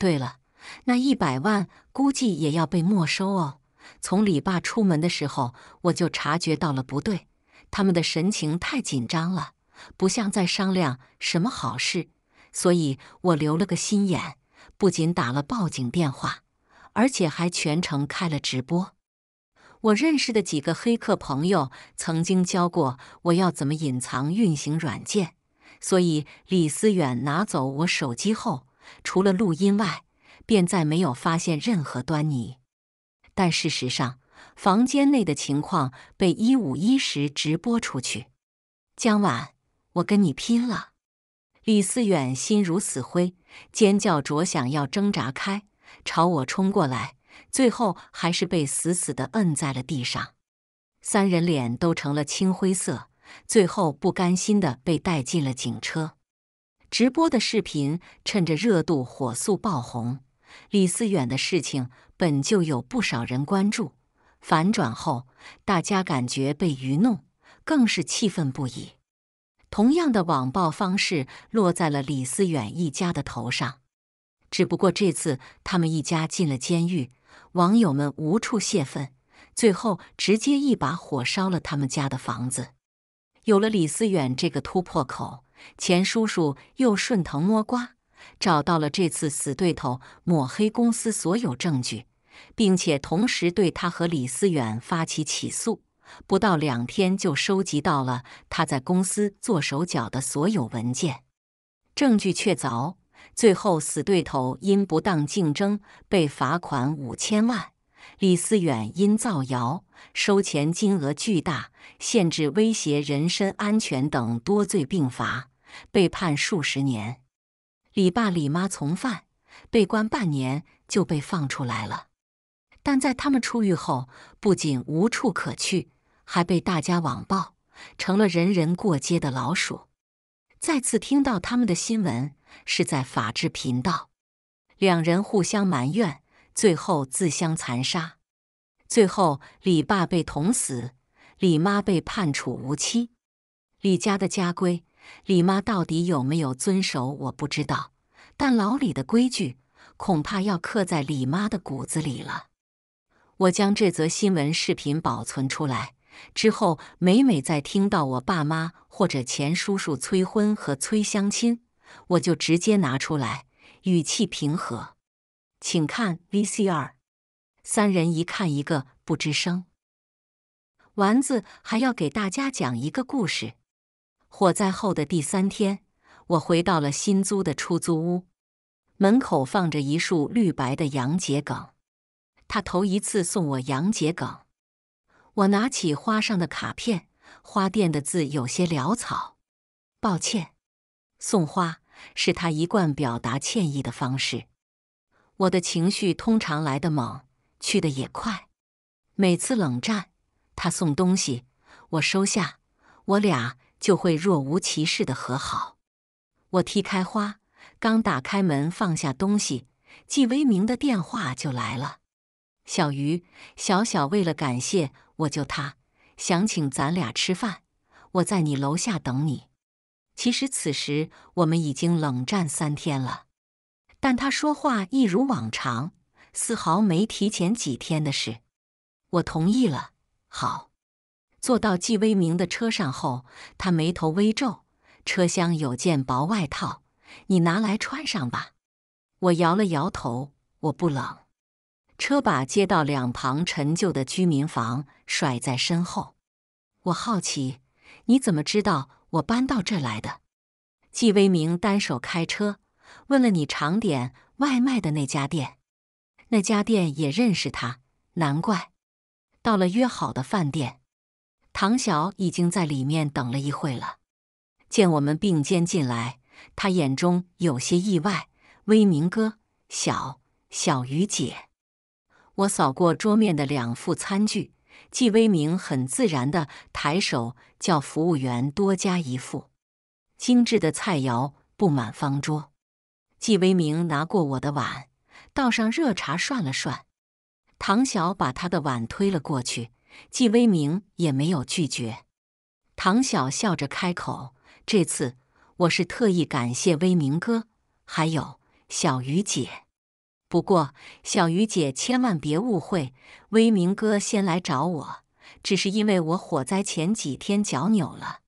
对了，那一百万估计也要被没收哦。从李爸出门的时候，我就察觉到了不对，他们的神情太紧张了，不像在商量什么好事。所以我留了个心眼，不仅打了报警电话，而且还全程开了直播。我认识的几个黑客朋友曾经教过我要怎么隐藏运行软件，所以李思远拿走我手机后。除了录音外，便再没有发现任何端倪。但事实上，房间内的情况被一五一十直播出去。江晚，我跟你拼了！李思远心如死灰，尖叫着想要挣扎开，朝我冲过来，最后还是被死死的摁在了地上。三人脸都成了青灰色，最后不甘心的被带进了警车。直播的视频趁着热度火速爆红，李思远的事情本就有不少人关注，反转后大家感觉被愚弄，更是气愤不已。同样的网暴方式落在了李思远一家的头上，只不过这次他们一家进了监狱，网友们无处泄愤，最后直接一把火烧了他们家的房子。有了李思远这个突破口。钱叔叔又顺藤摸瓜，找到了这次死对头抹黑公司所有证据，并且同时对他和李思远发起起诉。不到两天就收集到了他在公司做手脚的所有文件，证据确凿。最后，死对头因不当竞争被罚款五千万，李思远因造谣、收钱金额巨大、限制威胁人身安全等多罪并罚。被判数十年，李爸李妈从犯，被关半年就被放出来了。但在他们出狱后，不仅无处可去，还被大家网暴，成了人人过街的老鼠。再次听到他们的新闻是在法制频道，两人互相埋怨，最后自相残杀。最后，李爸被捅死，李妈被判处无期。李家的家规。李妈到底有没有遵守我不知道，但老李的规矩恐怕要刻在李妈的骨子里了。我将这则新闻视频保存出来之后，每每在听到我爸妈或者钱叔叔催婚和催相亲，我就直接拿出来，语气平和，请看 VCR。三人一看，一个不吱声。丸子还要给大家讲一个故事。火灾后的第三天，我回到了新租的出租屋，门口放着一束绿白的洋桔梗。他头一次送我洋桔梗。我拿起花上的卡片，花店的字有些潦草。抱歉，送花是他一贯表达歉意的方式。我的情绪通常来得猛，去得也快。每次冷战，他送东西，我收下。我俩。就会若无其事的和好。我踢开花，刚打开门放下东西，季威明的电话就来了。小鱼，小小为了感谢我救他，想请咱俩吃饭，我在你楼下等你。其实此时我们已经冷战三天了，但他说话一如往常，丝毫没提前几天的事。我同意了，好。坐到季威明的车上后，他眉头微皱。车厢有件薄外套，你拿来穿上吧。我摇了摇头，我不冷。车把街道两旁陈旧的居民房甩在身后。我好奇，你怎么知道我搬到这来的？季威明单手开车，问了你常点外卖的那家店，那家店也认识他，难怪。到了约好的饭店。唐晓已经在里面等了一会了，见我们并肩进来，他眼中有些意外。威明哥，小小雨姐。我扫过桌面的两副餐具，季威明很自然的抬手叫服务员多加一副。精致的菜肴布满方桌，季威明拿过我的碗，倒上热茶涮了涮。唐晓把他的碗推了过去。季威明也没有拒绝。唐晓笑着开口：“这次我是特意感谢威明哥，还有小鱼姐。不过小鱼姐千万别误会，威明哥先来找我，只是因为我火灾前几天脚扭了。”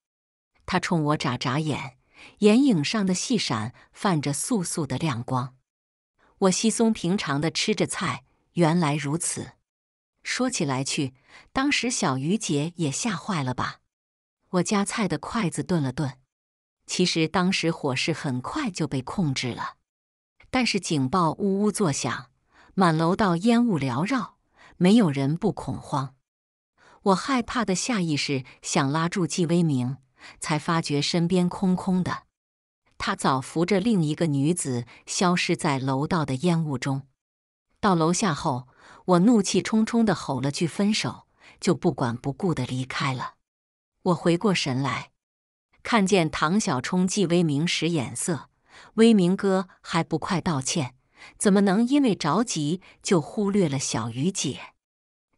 他冲我眨眨眼，眼影上的细闪泛着素素的亮光。我稀松平常的吃着菜，原来如此。说起来，去当时小鱼姐也吓坏了吧？我夹菜的筷子顿了顿。其实当时火势很快就被控制了，但是警报呜呜作响，满楼道烟雾缭绕，没有人不恐慌。我害怕的下意识想拉住季威明，才发觉身边空空的，他早扶着另一个女子消失在楼道的烟雾中。到楼下后。我怒气冲冲的吼了句“分手”，就不管不顾的离开了。我回过神来，看见唐小冲、季威明使眼色，威明哥还不快道歉？怎么能因为着急就忽略了小鱼姐？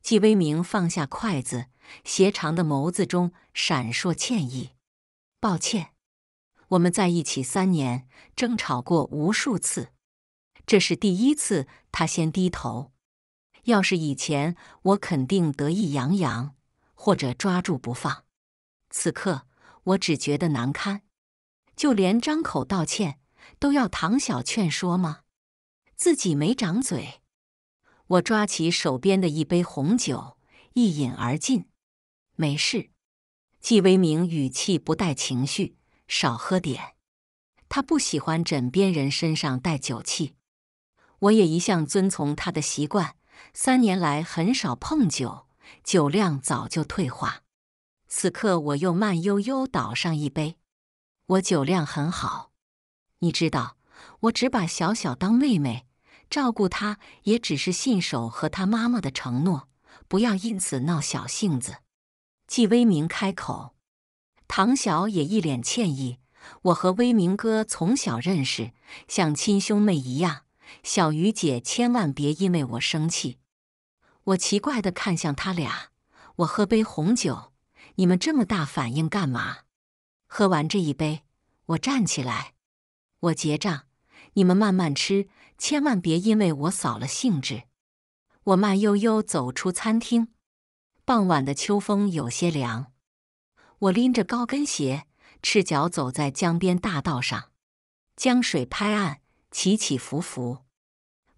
季威明放下筷子，斜长的眸子中闪烁歉意：“抱歉，我们在一起三年，争吵过无数次，这是第一次他先低头。”要是以前，我肯定得意洋洋或者抓住不放。此刻，我只觉得难堪，就连张口道歉都要唐晓劝说吗？自己没长嘴。我抓起手边的一杯红酒，一饮而尽。没事。季威明语气不带情绪，少喝点。他不喜欢枕边人身上带酒气，我也一向遵从他的习惯。三年来很少碰酒，酒量早就退化。此刻我又慢悠悠倒上一杯。我酒量很好，你知道，我只把小小当妹妹，照顾她也只是信守和她妈妈的承诺，不要因此闹小性子。季威明开口，唐晓也一脸歉意。我和威明哥从小认识，像亲兄妹一样。小鱼姐，千万别因为我生气！我奇怪的看向他俩，我喝杯红酒，你们这么大反应干嘛？喝完这一杯，我站起来，我结账，你们慢慢吃，千万别因为我扫了兴致。我慢悠悠走出餐厅，傍晚的秋风有些凉，我拎着高跟鞋，赤脚走在江边大道上，江水拍岸。起起伏伏，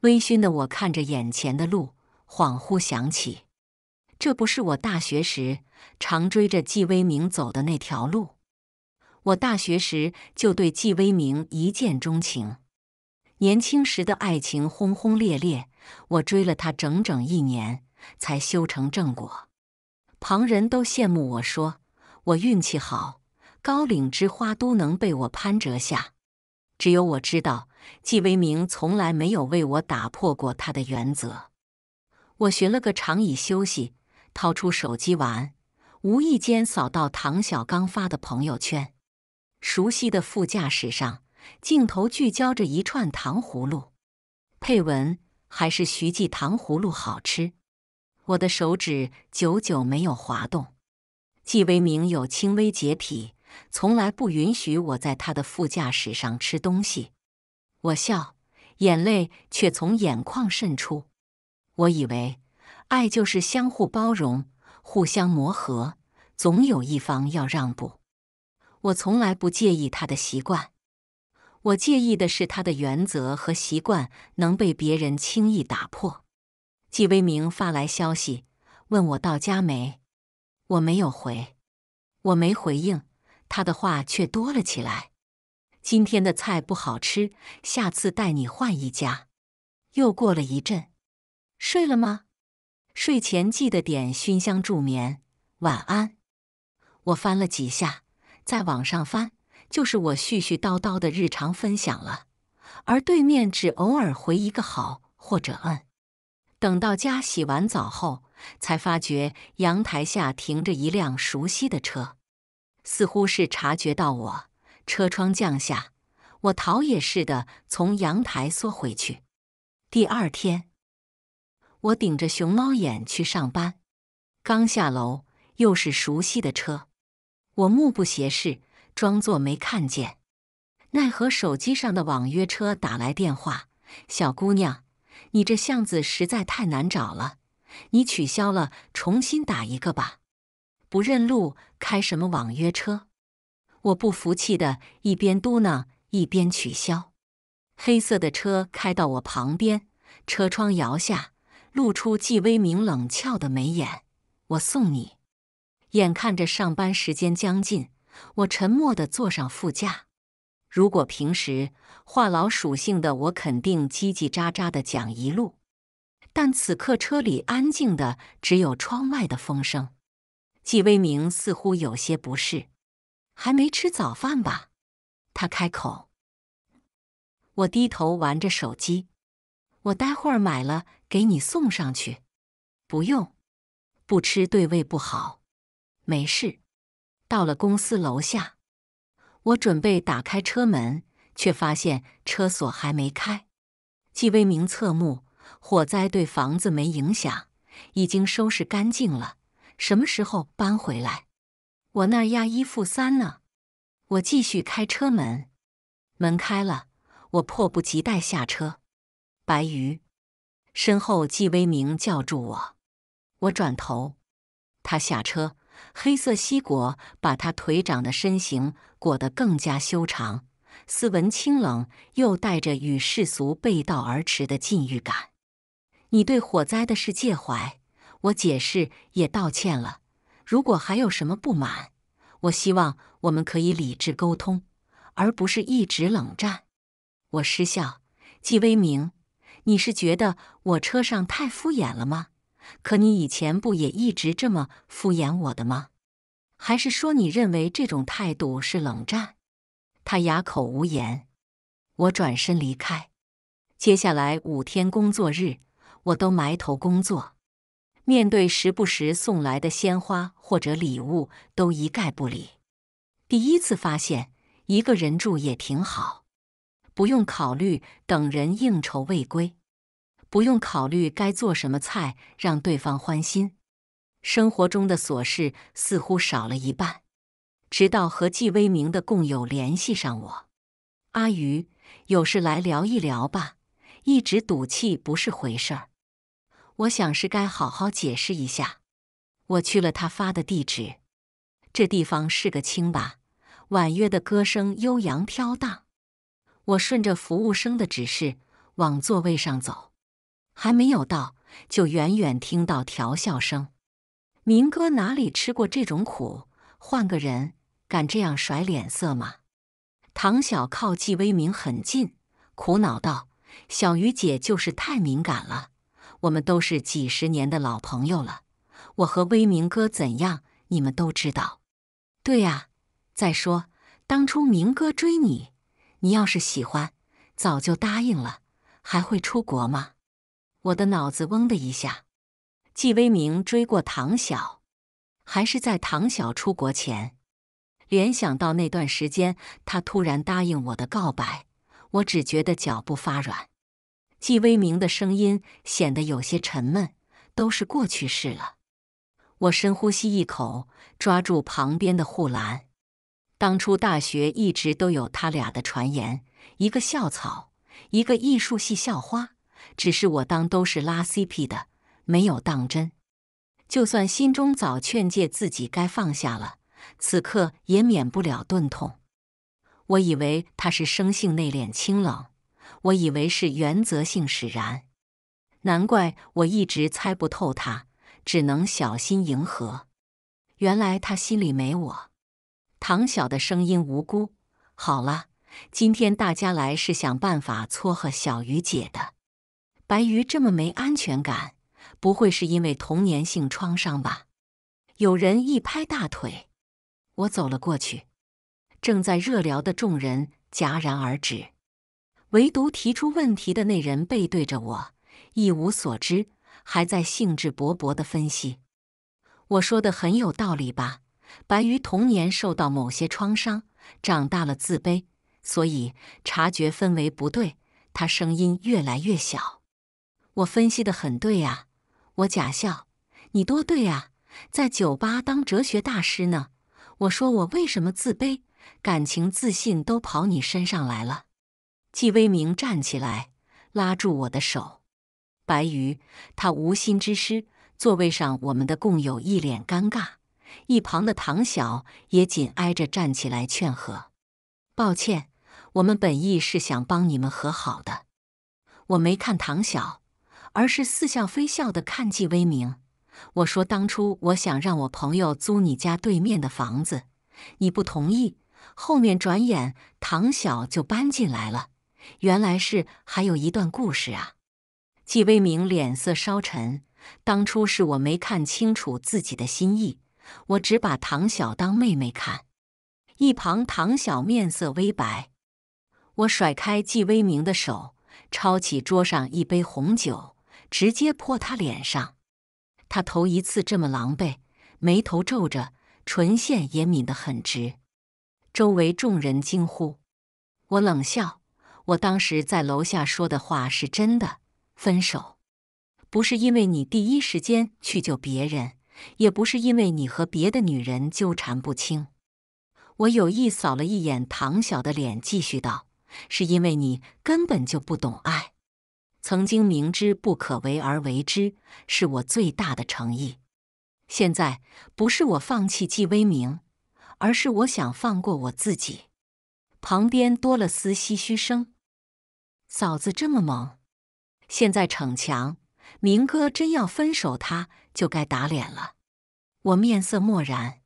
微醺的我看着眼前的路，恍惚想起，这不是我大学时常追着季威明走的那条路。我大学时就对季威明一见钟情，年轻时的爱情轰轰烈烈，我追了他整整一年才修成正果。旁人都羡慕我说我运气好，高岭之花都能被我攀折下，只有我知道。季威明从来没有为我打破过他的原则。我寻了个长椅休息，掏出手机玩，无意间扫到唐小刚发的朋友圈。熟悉的副驾驶上，镜头聚焦着一串糖葫芦，配文还是徐记糖葫芦好吃。我的手指久久没有滑动。季威明有轻微洁癖，从来不允许我在他的副驾驶上吃东西。我笑，眼泪却从眼眶渗出。我以为爱就是相互包容、互相磨合，总有一方要让步。我从来不介意他的习惯，我介意的是他的原则和习惯能被别人轻易打破。季威明发来消息，问我到家没？我没有回，我没回应，他的话却多了起来。今天的菜不好吃，下次带你换一家。又过了一阵，睡了吗？睡前记得点熏香助眠，晚安。我翻了几下，再往上翻，就是我絮絮叨叨的日常分享了。而对面只偶尔回一个好或者嗯。等到家洗完澡后，才发觉阳台下停着一辆熟悉的车，似乎是察觉到我。车窗降下，我逃也似的从阳台缩回去。第二天，我顶着熊猫眼去上班，刚下楼，又是熟悉的车。我目不斜视，装作没看见。奈何手机上的网约车打来电话：“小姑娘，你这巷子实在太难找了，你取消了，重新打一个吧。不认路，开什么网约车？”我不服气的，一边嘟囔，一边取消。黑色的车开到我旁边，车窗摇下，露出纪威明冷峭的眉眼。我送你。眼看着上班时间将近，我沉默的坐上副驾。如果平时话痨属性的我，肯定叽叽喳喳的讲一路。但此刻车里安静的只有窗外的风声。纪威明似乎有些不适。还没吃早饭吧？他开口。我低头玩着手机。我待会儿买了给你送上去。不用，不吃对胃不好。没事。到了公司楼下，我准备打开车门，却发现车锁还没开。季威明侧目：火灾对房子没影响，已经收拾干净了。什么时候搬回来？我那儿押一付三呢，我继续开车门，门开了，我迫不及待下车。白鱼身后，季威明叫住我，我转头，他下车，黑色西果把他腿长的身形裹得更加修长，斯文清冷，又带着与世俗背道而驰的禁欲感。你对火灾的事介怀，我解释也道歉了。如果还有什么不满，我希望我们可以理智沟通，而不是一直冷战。我失笑，季威明，你是觉得我车上太敷衍了吗？可你以前不也一直这么敷衍我的吗？还是说你认为这种态度是冷战？他哑口无言。我转身离开。接下来五天工作日，我都埋头工作。面对时不时送来的鲜花或者礼物，都一概不理。第一次发现一个人住也挺好，不用考虑等人应酬未归，不用考虑该做什么菜让对方欢心，生活中的琐事似乎少了一半。直到和季微明的共友联系上，我阿鱼有事来聊一聊吧，一直赌气不是回事儿。我想是该好好解释一下。我去了他发的地址，这地方是个清吧，婉约的歌声悠扬飘荡。我顺着服务生的指示往座位上走，还没有到，就远远听到调笑声。明哥哪里吃过这种苦？换个人敢这样甩脸色吗？唐晓靠季微明很近，苦恼道：“小鱼姐就是太敏感了。”我们都是几十年的老朋友了，我和威明哥怎样，你们都知道。对呀，再说当初明哥追你，你要是喜欢，早就答应了，还会出国吗？我的脑子嗡的一下，季威明追过唐晓，还是在唐晓出国前。联想到那段时间他突然答应我的告白，我只觉得脚步发软。季威明的声音显得有些沉闷，都是过去式了。我深呼吸一口，抓住旁边的护栏。当初大学一直都有他俩的传言，一个校草，一个艺术系校花。只是我当都是拉 CP 的，没有当真。就算心中早劝诫自己该放下了，此刻也免不了钝痛。我以为他是生性内敛清冷。我以为是原则性使然，难怪我一直猜不透他，只能小心迎合。原来他心里没我。唐晓的声音无辜。好了，今天大家来是想办法撮合小鱼姐的。白鱼这么没安全感，不会是因为童年性创伤吧？有人一拍大腿，我走了过去。正在热聊的众人戛然而止。唯独提出问题的那人背对着我，一无所知，还在兴致勃勃地分析。我说的很有道理吧？白鱼童年受到某些创伤，长大了自卑，所以察觉氛围不对，他声音越来越小。我分析的很对呀，我假笑，你多对啊，在酒吧当哲学大师呢。我说我为什么自卑？感情自信都跑你身上来了。季威明站起来，拉住我的手。白鱼，他无心之失。座位上，我们的共友一脸尴尬，一旁的唐晓也紧挨着站起来劝和。抱歉，我们本意是想帮你们和好的。我没看唐晓，而是似笑非笑的看季威明。我说，当初我想让我朋友租你家对面的房子，你不同意。后面转眼，唐晓就搬进来了。原来是还有一段故事啊！季威明脸色稍沉，当初是我没看清楚自己的心意，我只把唐晓当妹妹看。一旁唐晓面色微白，我甩开季威明的手，抄起桌上一杯红酒，直接泼他脸上。他头一次这么狼狈，眉头皱着，唇线也抿得很直。周围众人惊呼，我冷笑。我当时在楼下说的话是真的，分手，不是因为你第一时间去救别人，也不是因为你和别的女人纠缠不清。我有意扫了一眼唐晓的脸，继续道：“是因为你根本就不懂爱，曾经明知不可为而为之，是我最大的诚意。现在不是我放弃季威明，而是我想放过我自己。”旁边多了丝唏嘘声。嫂子这么猛，现在逞强，明哥真要分手，他就该打脸了。我面色漠然，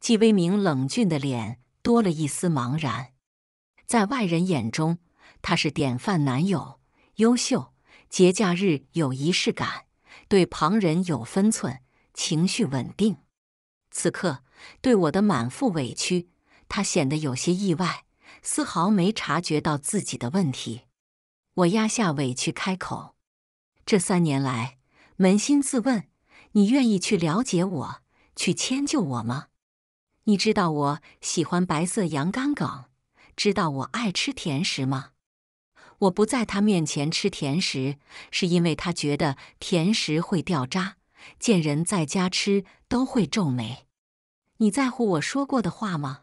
季威明冷峻的脸多了一丝茫然。在外人眼中，他是典范男友，优秀，节假日有仪式感，对旁人有分寸，情绪稳定。此刻对我的满腹委屈，他显得有些意外，丝毫没察觉到自己的问题。我压下委屈开口，这三年来，扪心自问，你愿意去了解我，去迁就我吗？你知道我喜欢白色羊肝梗，知道我爱吃甜食吗？我不在他面前吃甜食，是因为他觉得甜食会掉渣，见人在家吃都会皱眉。你在乎我说过的话吗？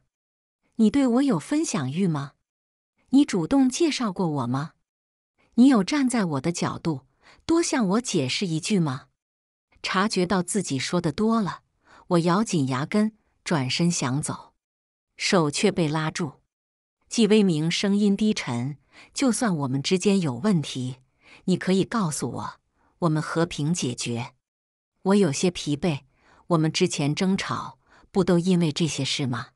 你对我有分享欲吗？你主动介绍过我吗？你有站在我的角度多向我解释一句吗？察觉到自己说的多了，我咬紧牙根转身想走，手却被拉住。季威明声音低沉：“就算我们之间有问题，你可以告诉我，我们和平解决。”我有些疲惫，我们之前争吵不都因为这些事吗？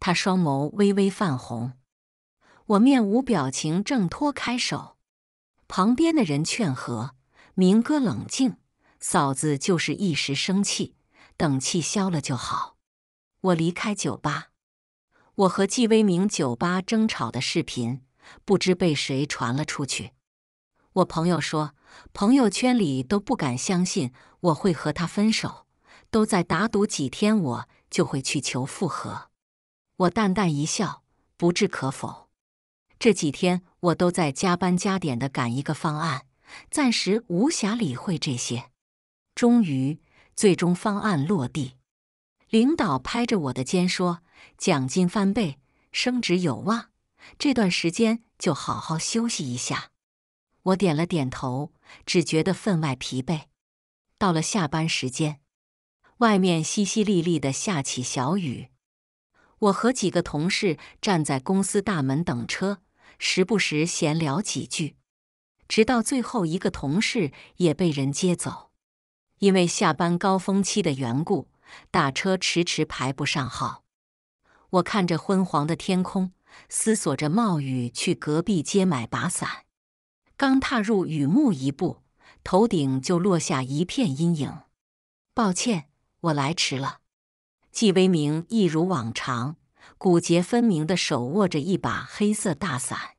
他双眸微微泛红，我面无表情挣脱开手。旁边的人劝和：“明哥冷静，嫂子就是一时生气，等气消了就好。”我离开酒吧。我和季威明酒吧争吵的视频，不知被谁传了出去。我朋友说，朋友圈里都不敢相信我会和他分手，都在打赌几天我就会去求复合。我淡淡一笑，不置可否。这几天我都在加班加点的赶一个方案，暂时无暇理会这些。终于，最终方案落地，领导拍着我的肩说：“奖金翻倍，升职有望。”这段时间就好好休息一下。我点了点头，只觉得分外疲惫。到了下班时间，外面淅淅沥沥的下起小雨，我和几个同事站在公司大门等车。时不时闲聊几句，直到最后一个同事也被人接走。因为下班高峰期的缘故，打车迟迟排不上号。我看着昏黄的天空，思索着冒雨去隔壁街买把伞。刚踏入雨幕一步，头顶就落下一片阴影。抱歉，我来迟了。季威明一如往常，骨节分明的手握着一把黑色大伞。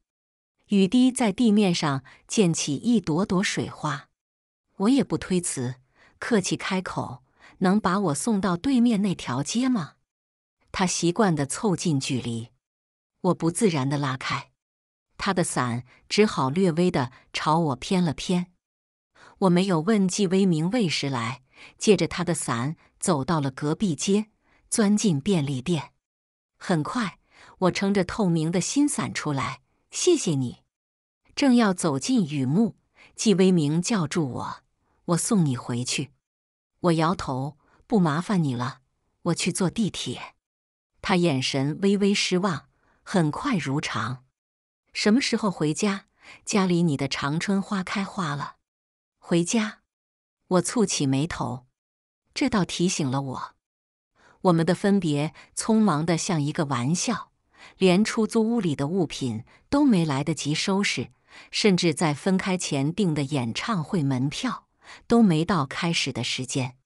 雨滴在地面上溅起一朵朵水花，我也不推辞，客气开口：“能把我送到对面那条街吗？”他习惯地凑近距离，我不自然地拉开，他的伞只好略微地朝我偏了偏。我没有问季威明为什么来，借着他的伞走到了隔壁街，钻进便利店。很快，我撑着透明的新伞出来。谢谢你，正要走进雨幕，季威明叫住我：“我送你回去。”我摇头：“不麻烦你了，我去坐地铁。”他眼神微微失望，很快如常。什么时候回家？家里你的长春花开花了。回家？我蹙起眉头。这倒提醒了我，我们的分别匆忙的像一个玩笑。连出租屋里的物品都没来得及收拾，甚至在分开前订的演唱会门票都没到开始的时间。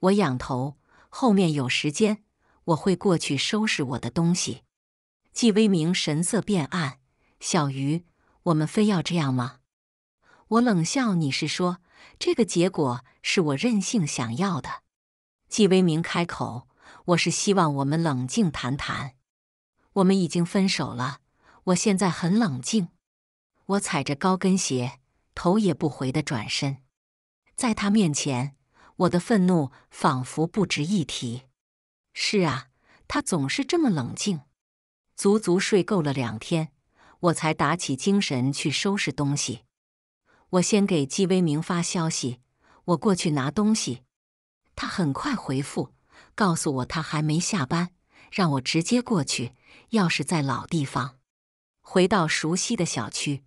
我仰头，后面有时间，我会过去收拾我的东西。季威明神色变暗：“小鱼，我们非要这样吗？”我冷笑：“你是说这个结果是我任性想要的？”季威明开口：“我是希望我们冷静谈谈。”我们已经分手了，我现在很冷静。我踩着高跟鞋，头也不回的转身，在他面前，我的愤怒仿佛不值一提。是啊，他总是这么冷静。足足睡够了两天，我才打起精神去收拾东西。我先给季威明发消息，我过去拿东西。他很快回复，告诉我他还没下班。让我直接过去，钥匙在老地方。回到熟悉的小区，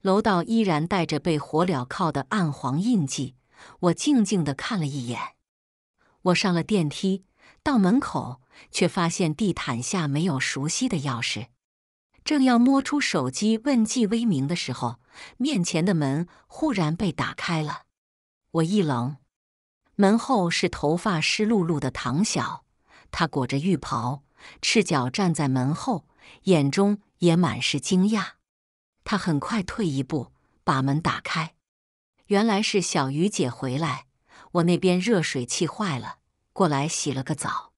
楼道依然带着被火燎烤的暗黄印记。我静静的看了一眼。我上了电梯，到门口却发现地毯下没有熟悉的钥匙。正要摸出手机问季威明的时候，面前的门忽然被打开了。我一冷，门后是头发湿漉漉的唐晓。他裹着浴袍，赤脚站在门后，眼中也满是惊讶。他很快退一步，把门打开，原来是小鱼姐回来。我那边热水器坏了，过来洗了个澡。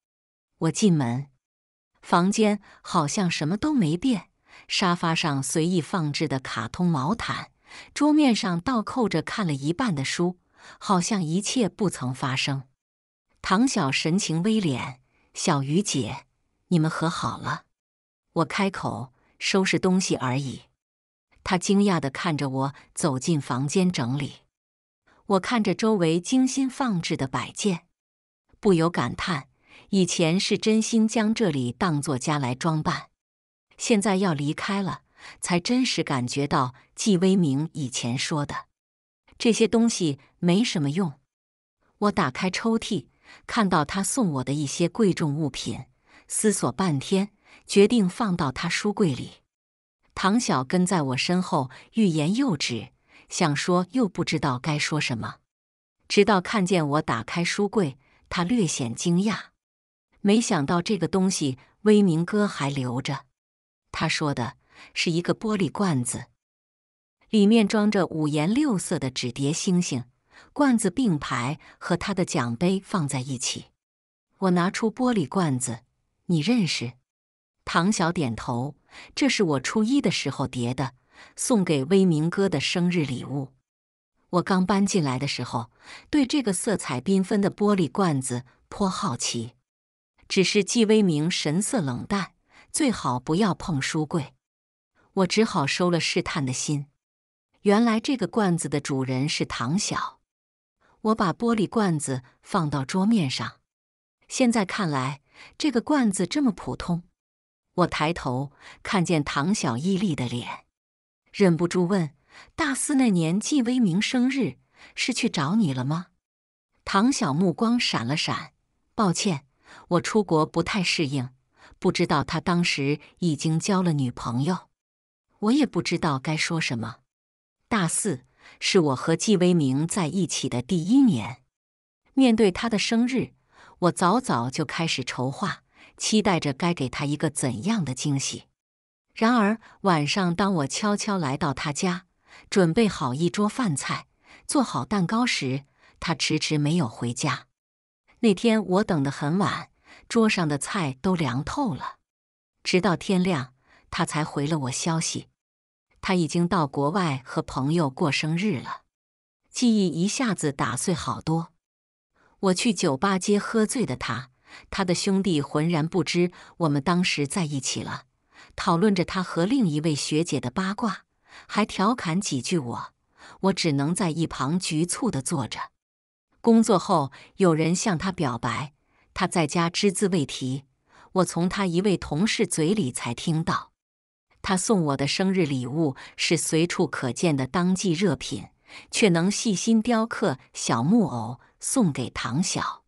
我进门，房间好像什么都没变，沙发上随意放置的卡通毛毯，桌面上倒扣着看了一半的书，好像一切不曾发生。唐晓神情微敛。小鱼姐，你们和好了？我开口，收拾东西而已。他惊讶的看着我，走进房间整理。我看着周围精心放置的摆件，不由感叹：以前是真心将这里当作家来装扮，现在要离开了，才真实感觉到季威明以前说的，这些东西没什么用。我打开抽屉。看到他送我的一些贵重物品，思索半天，决定放到他书柜里。唐晓跟在我身后，欲言又止，想说又不知道该说什么。直到看见我打开书柜，他略显惊讶，没想到这个东西威明哥还留着。他说的是一个玻璃罐子，里面装着五颜六色的纸叠星星。罐子并排和他的奖杯放在一起。我拿出玻璃罐子，你认识？唐晓点头。这是我初一的时候叠的，送给威明哥的生日礼物。我刚搬进来的时候，对这个色彩缤纷的玻璃罐子颇好奇。只是季威明神色冷淡，最好不要碰书柜。我只好收了试探的心。原来这个罐子的主人是唐晓，我把玻璃罐子放到桌面上。现在看来，这个罐子这么普通。我抬头看见唐小毅丽的脸，忍不住问：“大四那年季威明生日，是去找你了吗？”唐小目光闪了闪，抱歉：“我出国不太适应，不知道他当时已经交了女朋友。”我也不知道该说什么。大四。是我和季威明在一起的第一年，面对他的生日，我早早就开始筹划，期待着该给他一个怎样的惊喜。然而晚上，当我悄悄来到他家，准备好一桌饭菜，做好蛋糕时，他迟迟没有回家。那天我等得很晚，桌上的菜都凉透了，直到天亮，他才回了我消息。他已经到国外和朋友过生日了，记忆一下子打碎好多。我去酒吧接喝醉的他，他的兄弟浑然不知我们当时在一起了，讨论着他和另一位学姐的八卦，还调侃几句我。我只能在一旁局促地坐着。工作后有人向他表白，他在家只字未提。我从他一位同事嘴里才听到。他送我的生日礼物是随处可见的当季热品，却能细心雕刻小木偶送给唐晓，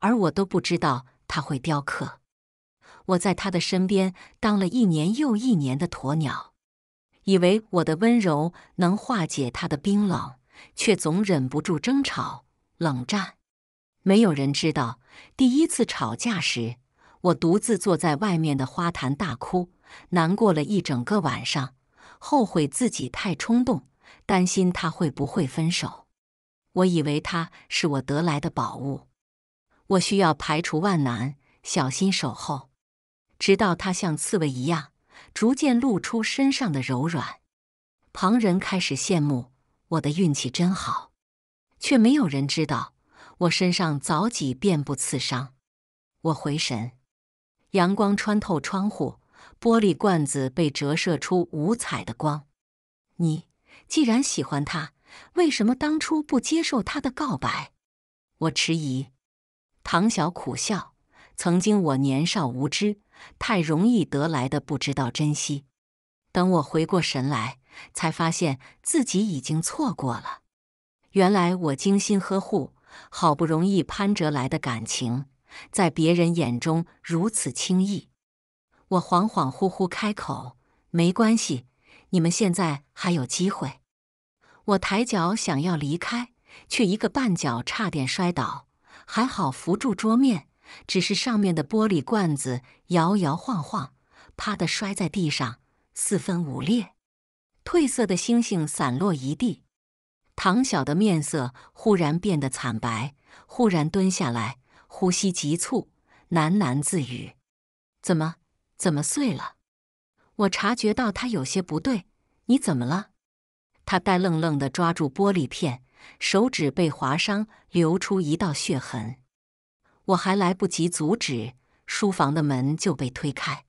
而我都不知道他会雕刻。我在他的身边当了一年又一年的鸵鸟，以为我的温柔能化解他的冰冷，却总忍不住争吵冷战。没有人知道，第一次吵架时，我独自坐在外面的花坛大哭。难过了一整个晚上，后悔自己太冲动，担心他会不会分手。我以为他是我得来的宝物，我需要排除万难，小心守候，直到他像刺猬一样逐渐露出身上的柔软。旁人开始羡慕我的运气真好，却没有人知道我身上早己遍布刺伤。我回神，阳光穿透窗户。玻璃罐子被折射出五彩的光。你既然喜欢他，为什么当初不接受他的告白？我迟疑。唐晓苦笑：“曾经我年少无知，太容易得来的不知道珍惜。等我回过神来，才发现自己已经错过了。原来我精心呵护、好不容易攀折来的感情，在别人眼中如此轻易。”我恍恍惚惚开口：“没关系，你们现在还有机会。”我抬脚想要离开，却一个绊脚，差点摔倒，还好扶住桌面。只是上面的玻璃罐子摇摇晃晃，啪的摔在地上，四分五裂，褪色的星星散落一地。唐晓的面色忽然变得惨白，忽然蹲下来，呼吸急促，喃喃自语：“怎么？”怎么碎了？我察觉到他有些不对，你怎么了？他呆愣愣地抓住玻璃片，手指被划伤，流出一道血痕。我还来不及阻止，书房的门就被推开。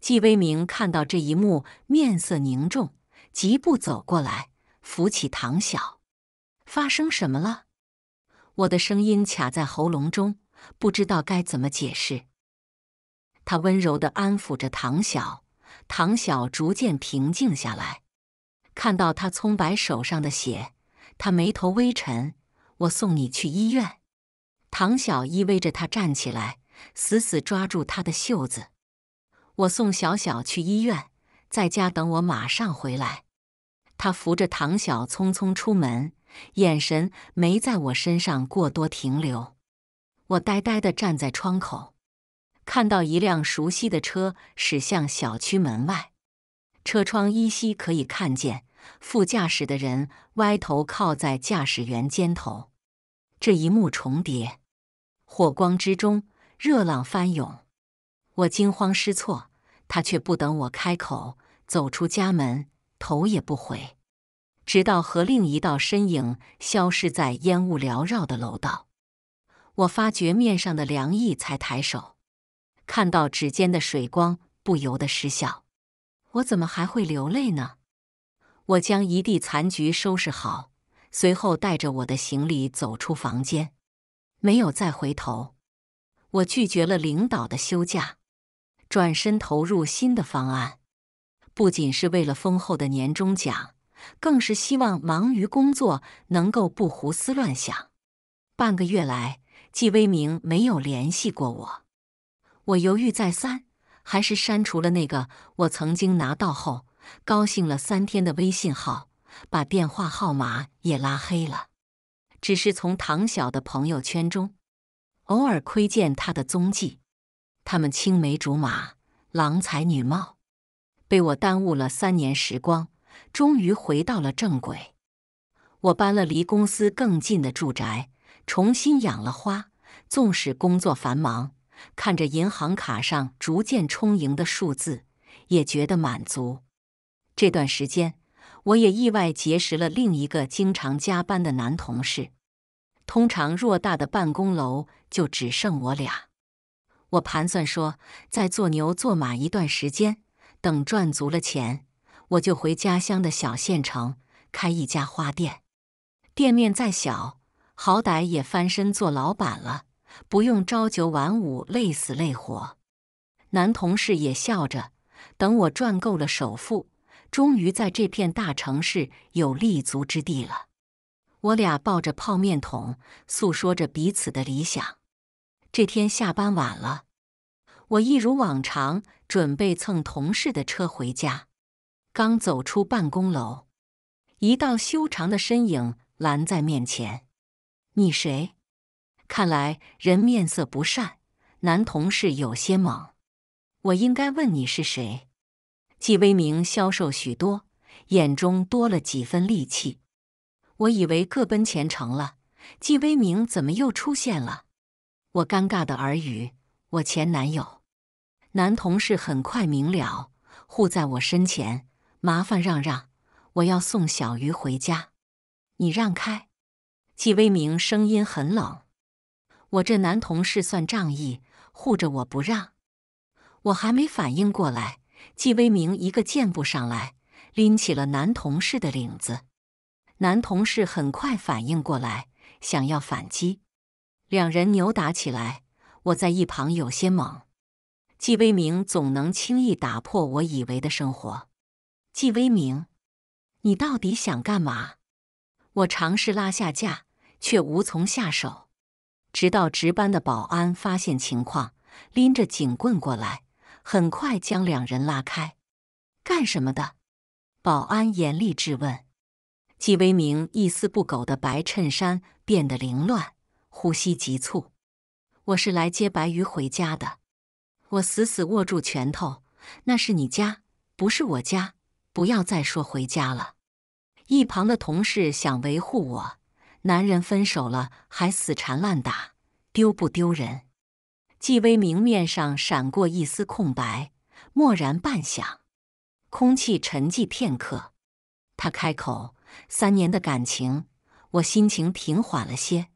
季威明看到这一幕，面色凝重，疾步走过来，扶起唐晓。发生什么了？我的声音卡在喉咙中，不知道该怎么解释。他温柔地安抚着唐晓，唐晓逐渐平静下来。看到他葱白手上的血，他眉头微沉。我送你去医院。唐晓依偎着他站起来，死死抓住他的袖子。我送小小去医院，在家等我，马上回来。他扶着唐晓匆匆出门，眼神没在我身上过多停留。我呆呆地站在窗口。看到一辆熟悉的车驶向小区门外，车窗依稀可以看见副驾驶的人歪头靠在驾驶员肩头。这一幕重叠，火光之中，热浪翻涌，我惊慌失措，他却不等我开口，走出家门，头也不回，直到和另一道身影消失在烟雾缭绕的楼道。我发觉面上的凉意，才抬手。看到指尖的水光，不由得失笑。我怎么还会流泪呢？我将一地残局收拾好，随后带着我的行李走出房间，没有再回头。我拒绝了领导的休假，转身投入新的方案。不仅是为了丰厚的年终奖，更是希望忙于工作能够不胡思乱想。半个月来，季威明没有联系过我。我犹豫再三，还是删除了那个我曾经拿到后高兴了三天的微信号，把电话号码也拉黑了。只是从唐晓的朋友圈中偶尔窥见他的踪迹。他们青梅竹马，郎才女貌，被我耽误了三年时光，终于回到了正轨。我搬了离公司更近的住宅，重新养了花。纵使工作繁忙。看着银行卡上逐渐充盈的数字，也觉得满足。这段时间，我也意外结识了另一个经常加班的男同事。通常偌大的办公楼就只剩我俩。我盘算说，再做牛做马一段时间，等赚足了钱，我就回家乡的小县城开一家花店。店面再小，好歹也翻身做老板了。不用朝九晚五，累死累活。男同事也笑着，等我赚够了首付，终于在这片大城市有立足之地了。我俩抱着泡面桶，诉说着彼此的理想。这天下班晚了，我一如往常准备蹭同事的车回家。刚走出办公楼，一道修长的身影拦在面前。“你谁？”看来人面色不善，男同事有些懵。我应该问你是谁？季威明消瘦许多，眼中多了几分戾气。我以为各奔前程了，季威明怎么又出现了？我尴尬的耳语：“我前男友。”男同事很快明了，护在我身前：“麻烦让让，我要送小鱼回家。”你让开！季威明声音很冷。我这男同事算仗义，护着我不让。我还没反应过来，季威明一个箭步上来，拎起了男同事的领子。男同事很快反应过来，想要反击，两人扭打起来。我在一旁有些懵。季威明总能轻易打破我以为的生活。季威明，你到底想干嘛？我尝试拉下架，却无从下手。直到值班的保安发现情况，拎着警棍过来，很快将两人拉开。干什么的？保安严厉质问。季威明一丝不苟的白衬衫变得凌乱，呼吸急促。我是来接白鱼回家的。我死死握住拳头。那是你家，不是我家。不要再说回家了。一旁的同事想维护我。男人分手了还死缠烂打，丢不丢人？纪薇明面上闪过一丝空白，默然半晌，空气沉寂片刻，他开口：“三年的感情，我心情平缓了些。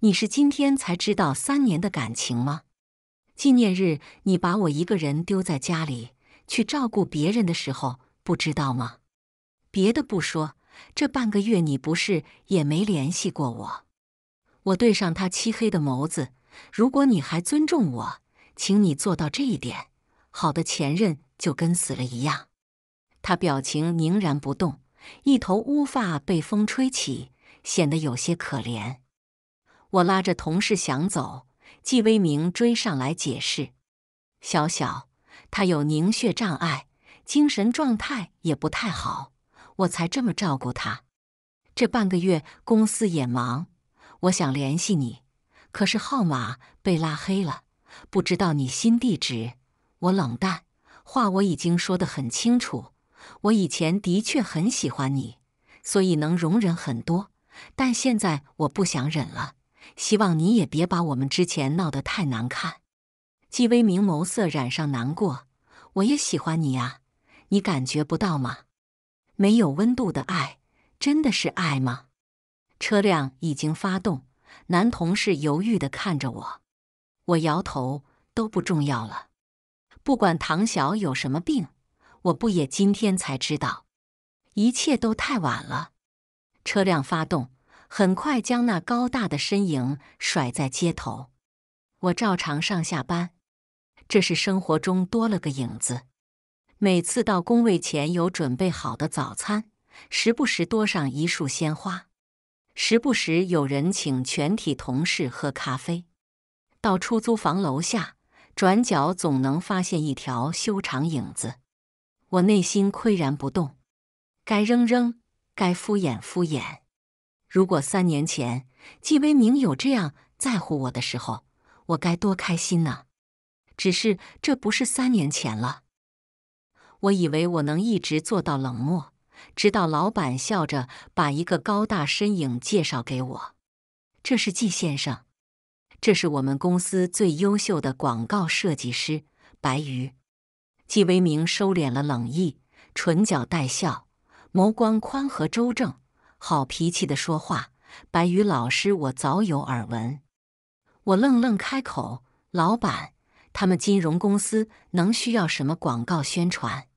你是今天才知道三年的感情吗？纪念日你把我一个人丢在家里去照顾别人的时候，不知道吗？别的不说。”这半个月，你不是也没联系过我？我对上他漆黑的眸子。如果你还尊重我，请你做到这一点。好的前任就跟死了一样。他表情凝然不动，一头乌发被风吹起，显得有些可怜。我拉着同事想走，季威明追上来解释：“小小，他有凝血障碍，精神状态也不太好。”我才这么照顾他，这半个月公司也忙，我想联系你，可是号码被拉黑了，不知道你新地址。我冷淡，话我已经说得很清楚。我以前的确很喜欢你，所以能容忍很多，但现在我不想忍了。希望你也别把我们之前闹得太难看。纪威明眸色染上难过，我也喜欢你呀，你感觉不到吗？没有温度的爱，真的是爱吗？车辆已经发动，男同事犹豫的看着我，我摇头，都不重要了。不管唐晓有什么病，我不也今天才知道？一切都太晚了。车辆发动，很快将那高大的身影甩在街头。我照常上下班，这是生活中多了个影子。每次到工位前有准备好的早餐，时不时多上一束鲜花，时不时有人请全体同事喝咖啡。到出租房楼下转角，总能发现一条修长影子。我内心岿然不动，该扔扔，该敷衍敷衍。如果三年前季威明有这样在乎我的时候，我该多开心呢！只是这不是三年前了。我以为我能一直做到冷漠，直到老板笑着把一个高大身影介绍给我：“这是季先生，这是我们公司最优秀的广告设计师白鱼。”季维明收敛了冷意，唇角带笑，眸光宽和周正，好脾气的说话：“白鱼老师，我早有耳闻。”我愣愣开口：“老板，他们金融公司能需要什么广告宣传？”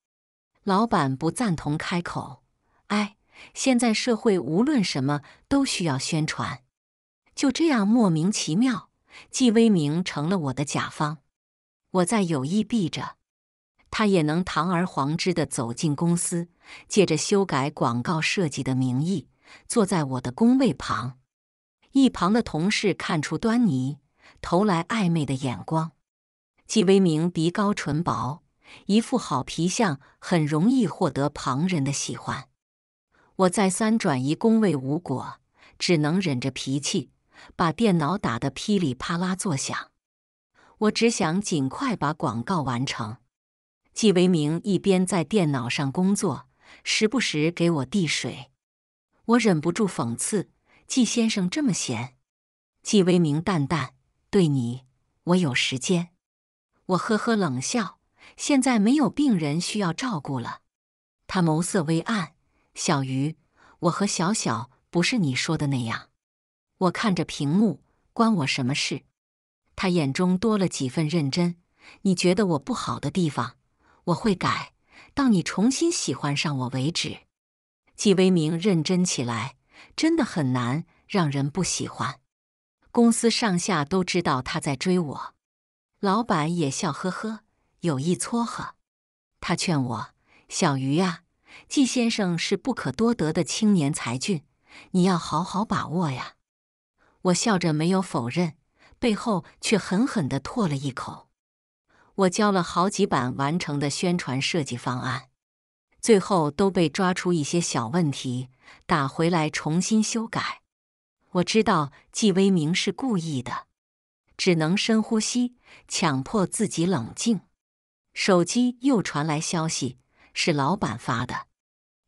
老板不赞同开口，哎，现在社会无论什么都需要宣传，就这样莫名其妙，季威明成了我的甲方，我在有意避着，他也能堂而皇之的走进公司，借着修改广告设计的名义，坐在我的工位旁。一旁的同事看出端倪，投来暧昧的眼光。季威明鼻高唇薄。一副好皮相，很容易获得旁人的喜欢。我再三转移工位无果，只能忍着脾气，把电脑打得噼里啪啦作响。我只想尽快把广告完成。季维明一边在电脑上工作，时不时给我递水。我忍不住讽刺：“季先生这么闲？”季维明淡淡：“对你，我有时间。”我呵呵冷笑。现在没有病人需要照顾了，他眸色微暗。小鱼，我和小小不是你说的那样。我看着屏幕，关我什么事？他眼中多了几分认真。你觉得我不好的地方，我会改，到你重新喜欢上我为止。季威明认真起来，真的很难让人不喜欢。公司上下都知道他在追我，老板也笑呵呵。有意撮合，他劝我：“小鱼啊，季先生是不可多得的青年才俊，你要好好把握呀。”我笑着没有否认，背后却狠狠的唾了一口。我交了好几版完成的宣传设计方案，最后都被抓出一些小问题，打回来重新修改。我知道季威明是故意的，只能深呼吸，强迫自己冷静。手机又传来消息，是老板发的：“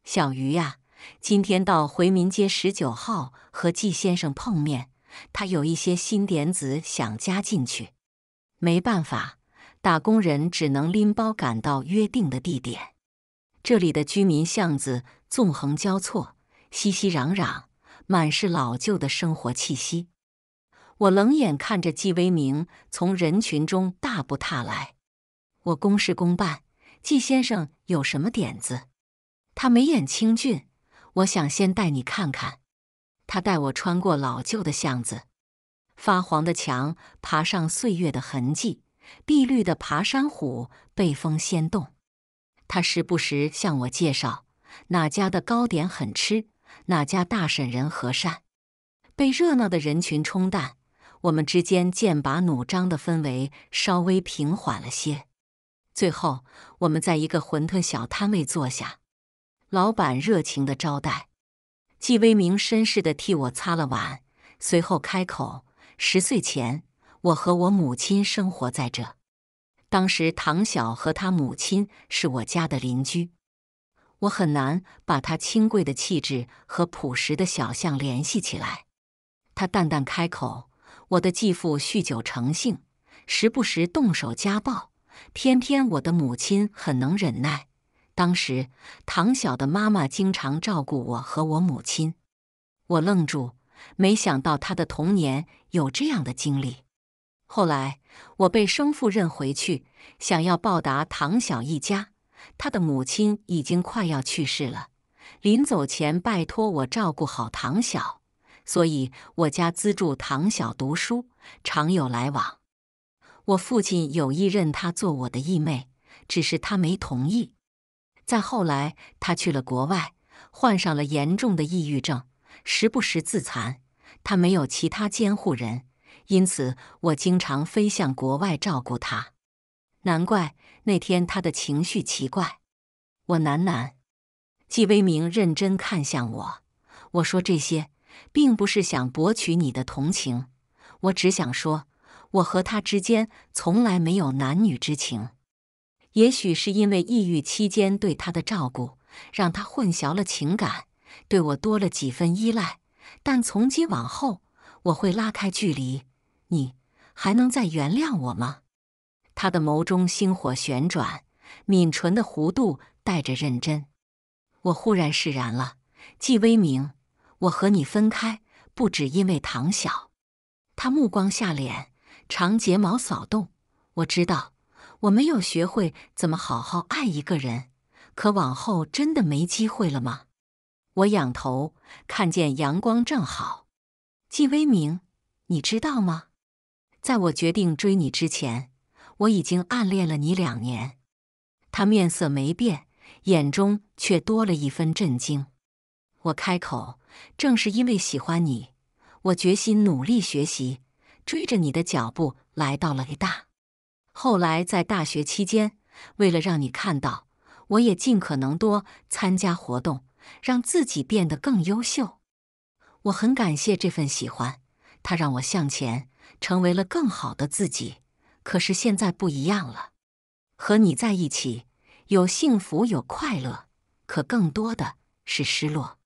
小鱼呀，今天到回民街十九号和季先生碰面，他有一些新点子想加进去。”没办法，打工人只能拎包赶到约定的地点。这里的居民巷子纵横交错，熙熙攘攘，满是老旧的生活气息。我冷眼看着季威明从人群中大步踏来。我公事公办，季先生有什么点子？他眉眼清俊，我想先带你看看。他带我穿过老旧的巷子，发黄的墙爬上岁月的痕迹，碧绿的爬山虎被风掀动。他时不时向我介绍哪家的糕点很吃，哪家大婶人和善。被热闹的人群冲淡，我们之间剑拔弩张的氛围稍微平缓了些。最后，我们在一个馄饨小摊位坐下，老板热情的招待，季威明绅士的替我擦了碗，随后开口：“十岁前，我和我母亲生活在这，当时唐晓和他母亲是我家的邻居，我很难把他清贵的气质和朴实的小巷联系起来。”他淡淡开口：“我的继父酗酒成性，时不时动手家暴。”偏偏我的母亲很能忍耐，当时唐晓的妈妈经常照顾我和我母亲。我愣住，没想到她的童年有这样的经历。后来我被生父认回去，想要报答唐晓一家。他的母亲已经快要去世了，临走前拜托我照顾好唐晓，所以我家资助唐晓读书，常有来往。我父亲有意认她做我的义妹，只是她没同意。再后来，她去了国外，患上了严重的抑郁症，时不时自残。她没有其他监护人，因此我经常飞向国外照顾她。难怪那天她的情绪奇怪。我喃喃。季威明认真看向我，我说这些，并不是想博取你的同情，我只想说。我和他之间从来没有男女之情，也许是因为抑郁期间对他的照顾，让他混淆了情感，对我多了几分依赖。但从今往后，我会拉开距离。你还能再原谅我吗？他的眸中星火旋转，抿唇的弧度带着认真。我忽然释然了。季微明，我和你分开，不止因为唐晓。他目光下脸。长睫毛扫动，我知道我没有学会怎么好好爱一个人，可往后真的没机会了吗？我仰头看见阳光正好，季威明，你知道吗？在我决定追你之前，我已经暗恋了你两年。他面色没变，眼中却多了一分震惊。我开口，正是因为喜欢你，我决心努力学习。追着你的脚步来到了 A 大。后来在大学期间，为了让你看到，我也尽可能多参加活动，让自己变得更优秀。我很感谢这份喜欢，它让我向前，成为了更好的自己。可是现在不一样了，和你在一起，有幸福，有快乐，可更多的是失落，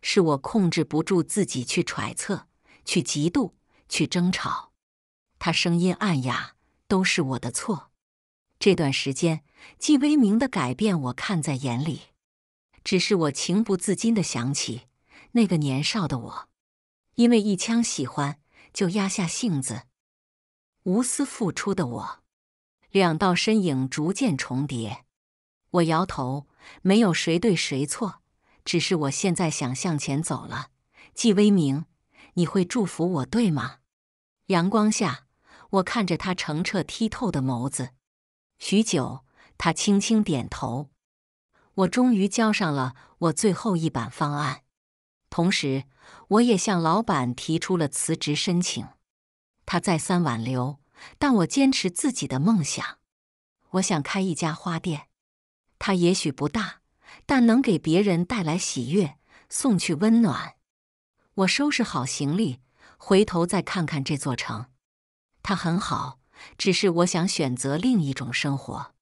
是我控制不住自己去揣测，去嫉妒。去争吵，他声音暗哑，都是我的错。这段时间，季威明的改变我看在眼里，只是我情不自禁地想起那个年少的我，因为一腔喜欢就压下性子，无私付出的我。两道身影逐渐重叠，我摇头，没有谁对谁错，只是我现在想向前走了。季威明，你会祝福我，对吗？阳光下，我看着他澄澈剔透的眸子，许久，他轻轻点头。我终于交上了我最后一版方案，同时，我也向老板提出了辞职申请。他再三挽留，但我坚持自己的梦想。我想开一家花店，它也许不大，但能给别人带来喜悦，送去温暖。我收拾好行李。回头再看看这座城，它很好，只是我想选择另一种生活。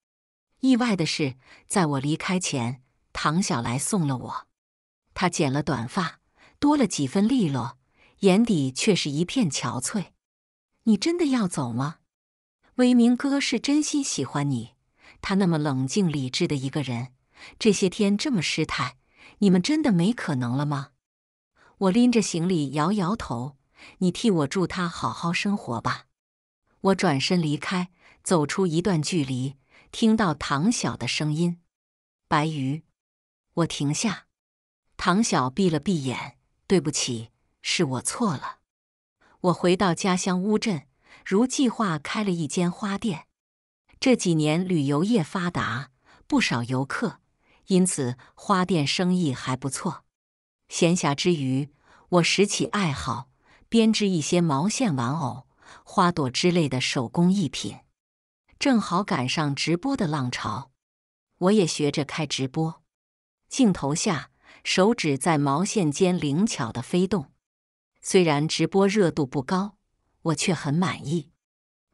意外的是，在我离开前，唐小来送了我。他剪了短发，多了几分利落，眼底却是一片憔悴。你真的要走吗？威明哥是真心喜欢你，他那么冷静理智的一个人，这些天这么失态，你们真的没可能了吗？我拎着行李摇摇头。你替我祝他好好生活吧。我转身离开，走出一段距离，听到唐晓的声音：“白鱼，我停下。”唐晓闭了闭眼：“对不起，是我错了。”我回到家乡乌镇，如计划开了一间花店。这几年旅游业发达，不少游客，因此花店生意还不错。闲暇之余，我拾起爱好。编织一些毛线玩偶、花朵之类的手工艺品，正好赶上直播的浪潮，我也学着开直播。镜头下，手指在毛线间灵巧地飞动。虽然直播热度不高，我却很满意。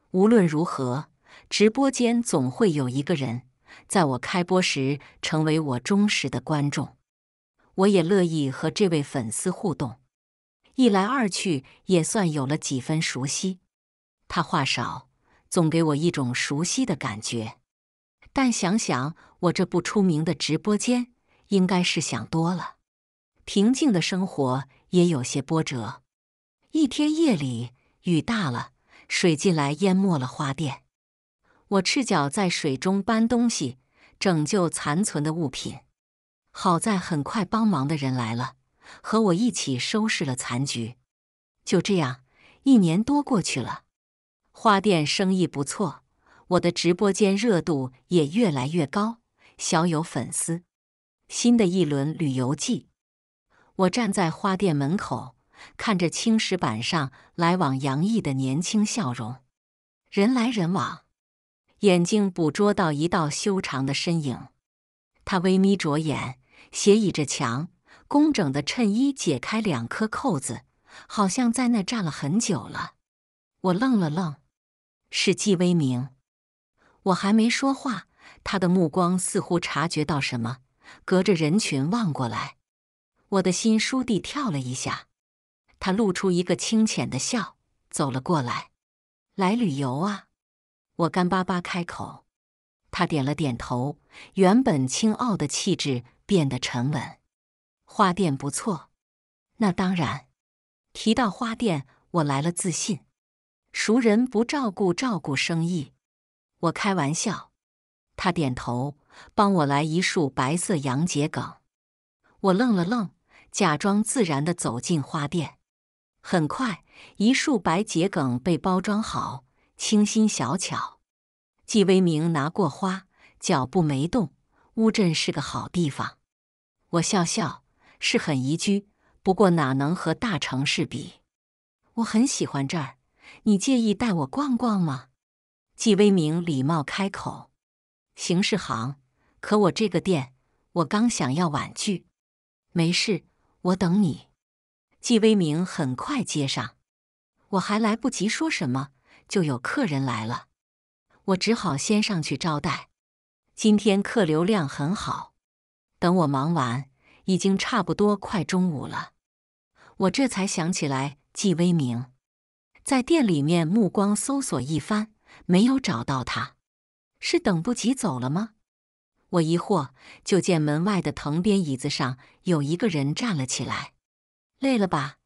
无论如何，直播间总会有一个人在我开播时成为我忠实的观众，我也乐意和这位粉丝互动。一来二去，也算有了几分熟悉。他话少，总给我一种熟悉的感觉。但想想我这不出名的直播间，应该是想多了。平静的生活也有些波折。一天夜里，雨大了，水进来淹没了花店。我赤脚在水中搬东西，拯救残存的物品。好在很快帮忙的人来了。和我一起收拾了残局，就这样一年多过去了。花店生意不错，我的直播间热度也越来越高，小有粉丝。新的一轮旅游季，我站在花店门口，看着青石板上来往洋溢的年轻笑容，人来人往，眼睛捕捉到一道修长的身影。他微眯着眼，斜倚着墙。工整的衬衣解开两颗扣子，好像在那站了很久了。我愣了愣，是季威明。我还没说话，他的目光似乎察觉到什么，隔着人群望过来。我的心倏地跳了一下。他露出一个清浅的笑，走了过来。来旅游啊？我干巴巴开口。他点了点头，原本清傲的气质变得沉稳。花店不错，那当然。提到花店，我来了自信。熟人不照顾照顾生意，我开玩笑。他点头，帮我来一束白色洋桔梗。我愣了愣，假装自然的走进花店。很快，一束白桔梗被包装好，清新小巧。季威明拿过花，脚步没动。乌镇是个好地方。我笑笑。是很宜居，不过哪能和大城市比？我很喜欢这儿，你介意带我逛逛吗？季威明礼貌开口。邢世行，可我这个店，我刚想要婉拒。没事，我等你。季威明很快接上。我还来不及说什么，就有客人来了，我只好先上去招待。今天客流量很好，等我忙完。已经差不多快中午了，我这才想起来季威明，在店里面目光搜索一番，没有找到他，是等不及走了吗？我疑惑，就见门外的藤边椅子上有一个人站了起来，累了吧？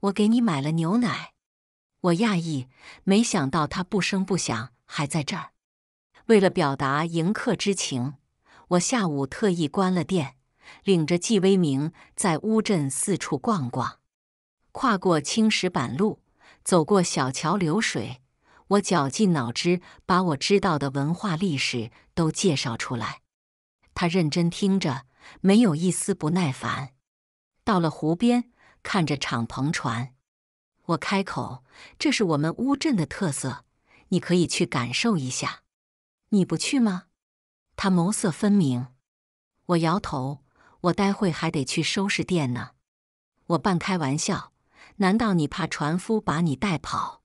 我给你买了牛奶。我讶异，没想到他不声不响还在这儿。为了表达迎客之情，我下午特意关了店。领着季威明在乌镇四处逛逛，跨过青石板路，走过小桥流水，我绞尽脑汁把我知道的文化历史都介绍出来。他认真听着，没有一丝不耐烦。到了湖边，看着敞篷船，我开口：“这是我们乌镇的特色，你可以去感受一下。”“你不去吗？”他眸色分明。我摇头。我待会还得去收拾店呢，我半开玩笑。难道你怕船夫把你带跑？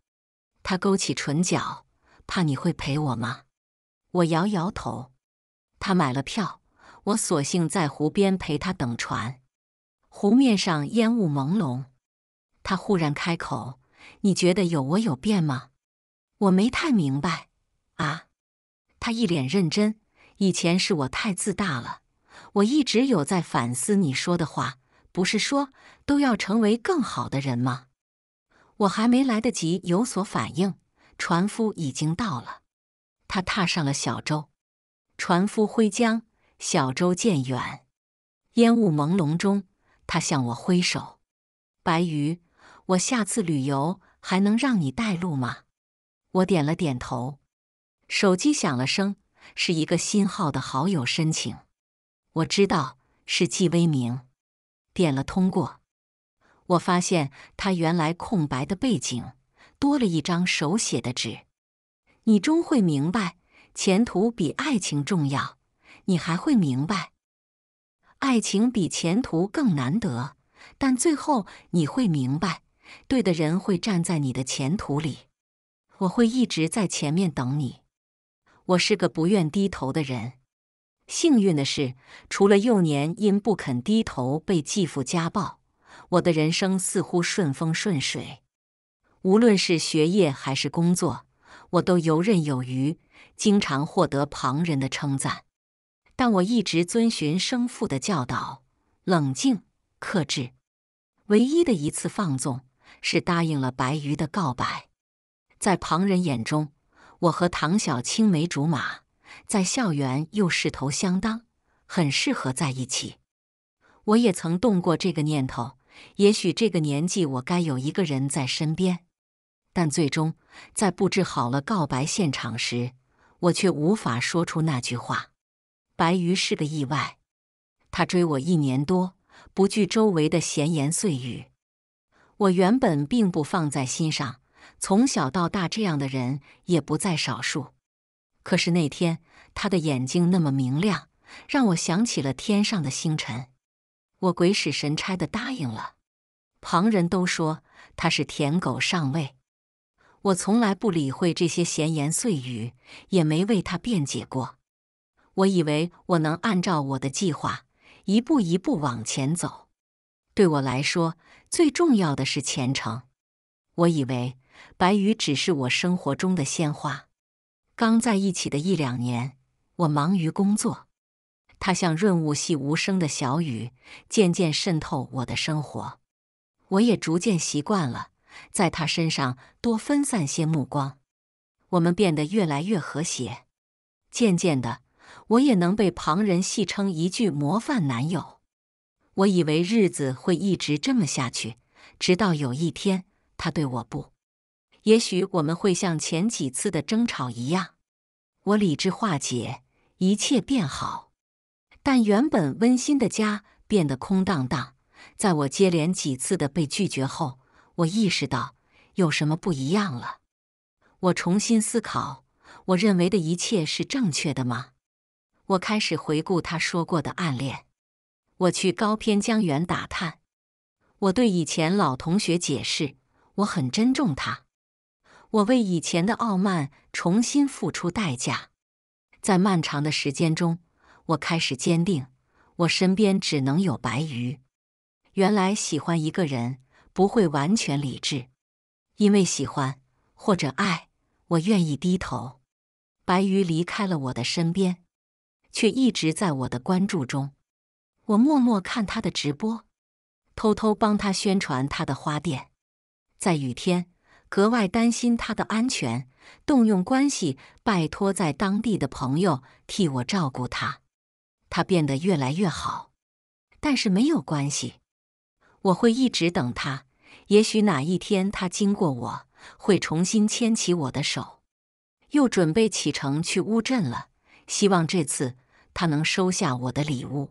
他勾起唇角，怕你会陪我吗？我摇摇头。他买了票，我索性在湖边陪他等船。湖面上烟雾朦胧，他忽然开口：“你觉得有我有变吗？”我没太明白。啊？他一脸认真。以前是我太自大了。我一直有在反思你说的话，不是说都要成为更好的人吗？我还没来得及有所反应，船夫已经到了。他踏上了小舟，船夫挥桨，小舟渐远。烟雾朦胧中，他向我挥手。白鱼，我下次旅游还能让你带路吗？我点了点头。手机响了声，是一个新号的好友申请。我知道是季威明点了通过。我发现他原来空白的背景多了一张手写的纸。你终会明白，前途比爱情重要。你还会明白，爱情比前途更难得。但最后你会明白，对的人会站在你的前途里。我会一直在前面等你。我是个不愿低头的人。幸运的是，除了幼年因不肯低头被继父家暴，我的人生似乎顺风顺水。无论是学业还是工作，我都游刃有余，经常获得旁人的称赞。但我一直遵循生父的教导，冷静克制。唯一的一次放纵是答应了白鱼的告白。在旁人眼中，我和唐晓青梅竹马。在校园又势头相当，很适合在一起。我也曾动过这个念头，也许这个年纪我该有一个人在身边。但最终，在布置好了告白现场时，我却无法说出那句话。白鱼是个意外，他追我一年多，不惧周围的闲言碎语。我原本并不放在心上，从小到大这样的人也不在少数。可是那天，他的眼睛那么明亮，让我想起了天上的星辰。我鬼使神差的答应了。旁人都说他是舔狗上位，我从来不理会这些闲言碎语，也没为他辩解过。我以为我能按照我的计划一步一步往前走。对我来说，最重要的是前程。我以为白羽只是我生活中的鲜花。刚在一起的一两年，我忙于工作，他像润物细无声的小雨，渐渐渗透我的生活。我也逐渐习惯了在他身上多分散些目光。我们变得越来越和谐，渐渐的，我也能被旁人戏称一句“模范男友”。我以为日子会一直这么下去，直到有一天，他对我不。也许我们会像前几次的争吵一样，我理智化解，一切变好。但原本温馨的家变得空荡荡。在我接连几次的被拒绝后，我意识到有什么不一样了。我重新思考，我认为的一切是正确的吗？我开始回顾他说过的暗恋。我去高篇江源打探。我对以前老同学解释，我很珍重他。我为以前的傲慢重新付出代价，在漫长的时间中，我开始坚定，我身边只能有白鱼。原来喜欢一个人不会完全理智，因为喜欢或者爱，我愿意低头。白鱼离开了我的身边，却一直在我的关注中。我默默看他的直播，偷偷帮他宣传他的花店。在雨天。格外担心他的安全，动用关系拜托在当地的朋友替我照顾他。他变得越来越好，但是没有关系，我会一直等他。也许哪一天他经过，我会重新牵起我的手。又准备启程去乌镇了，希望这次他能收下我的礼物。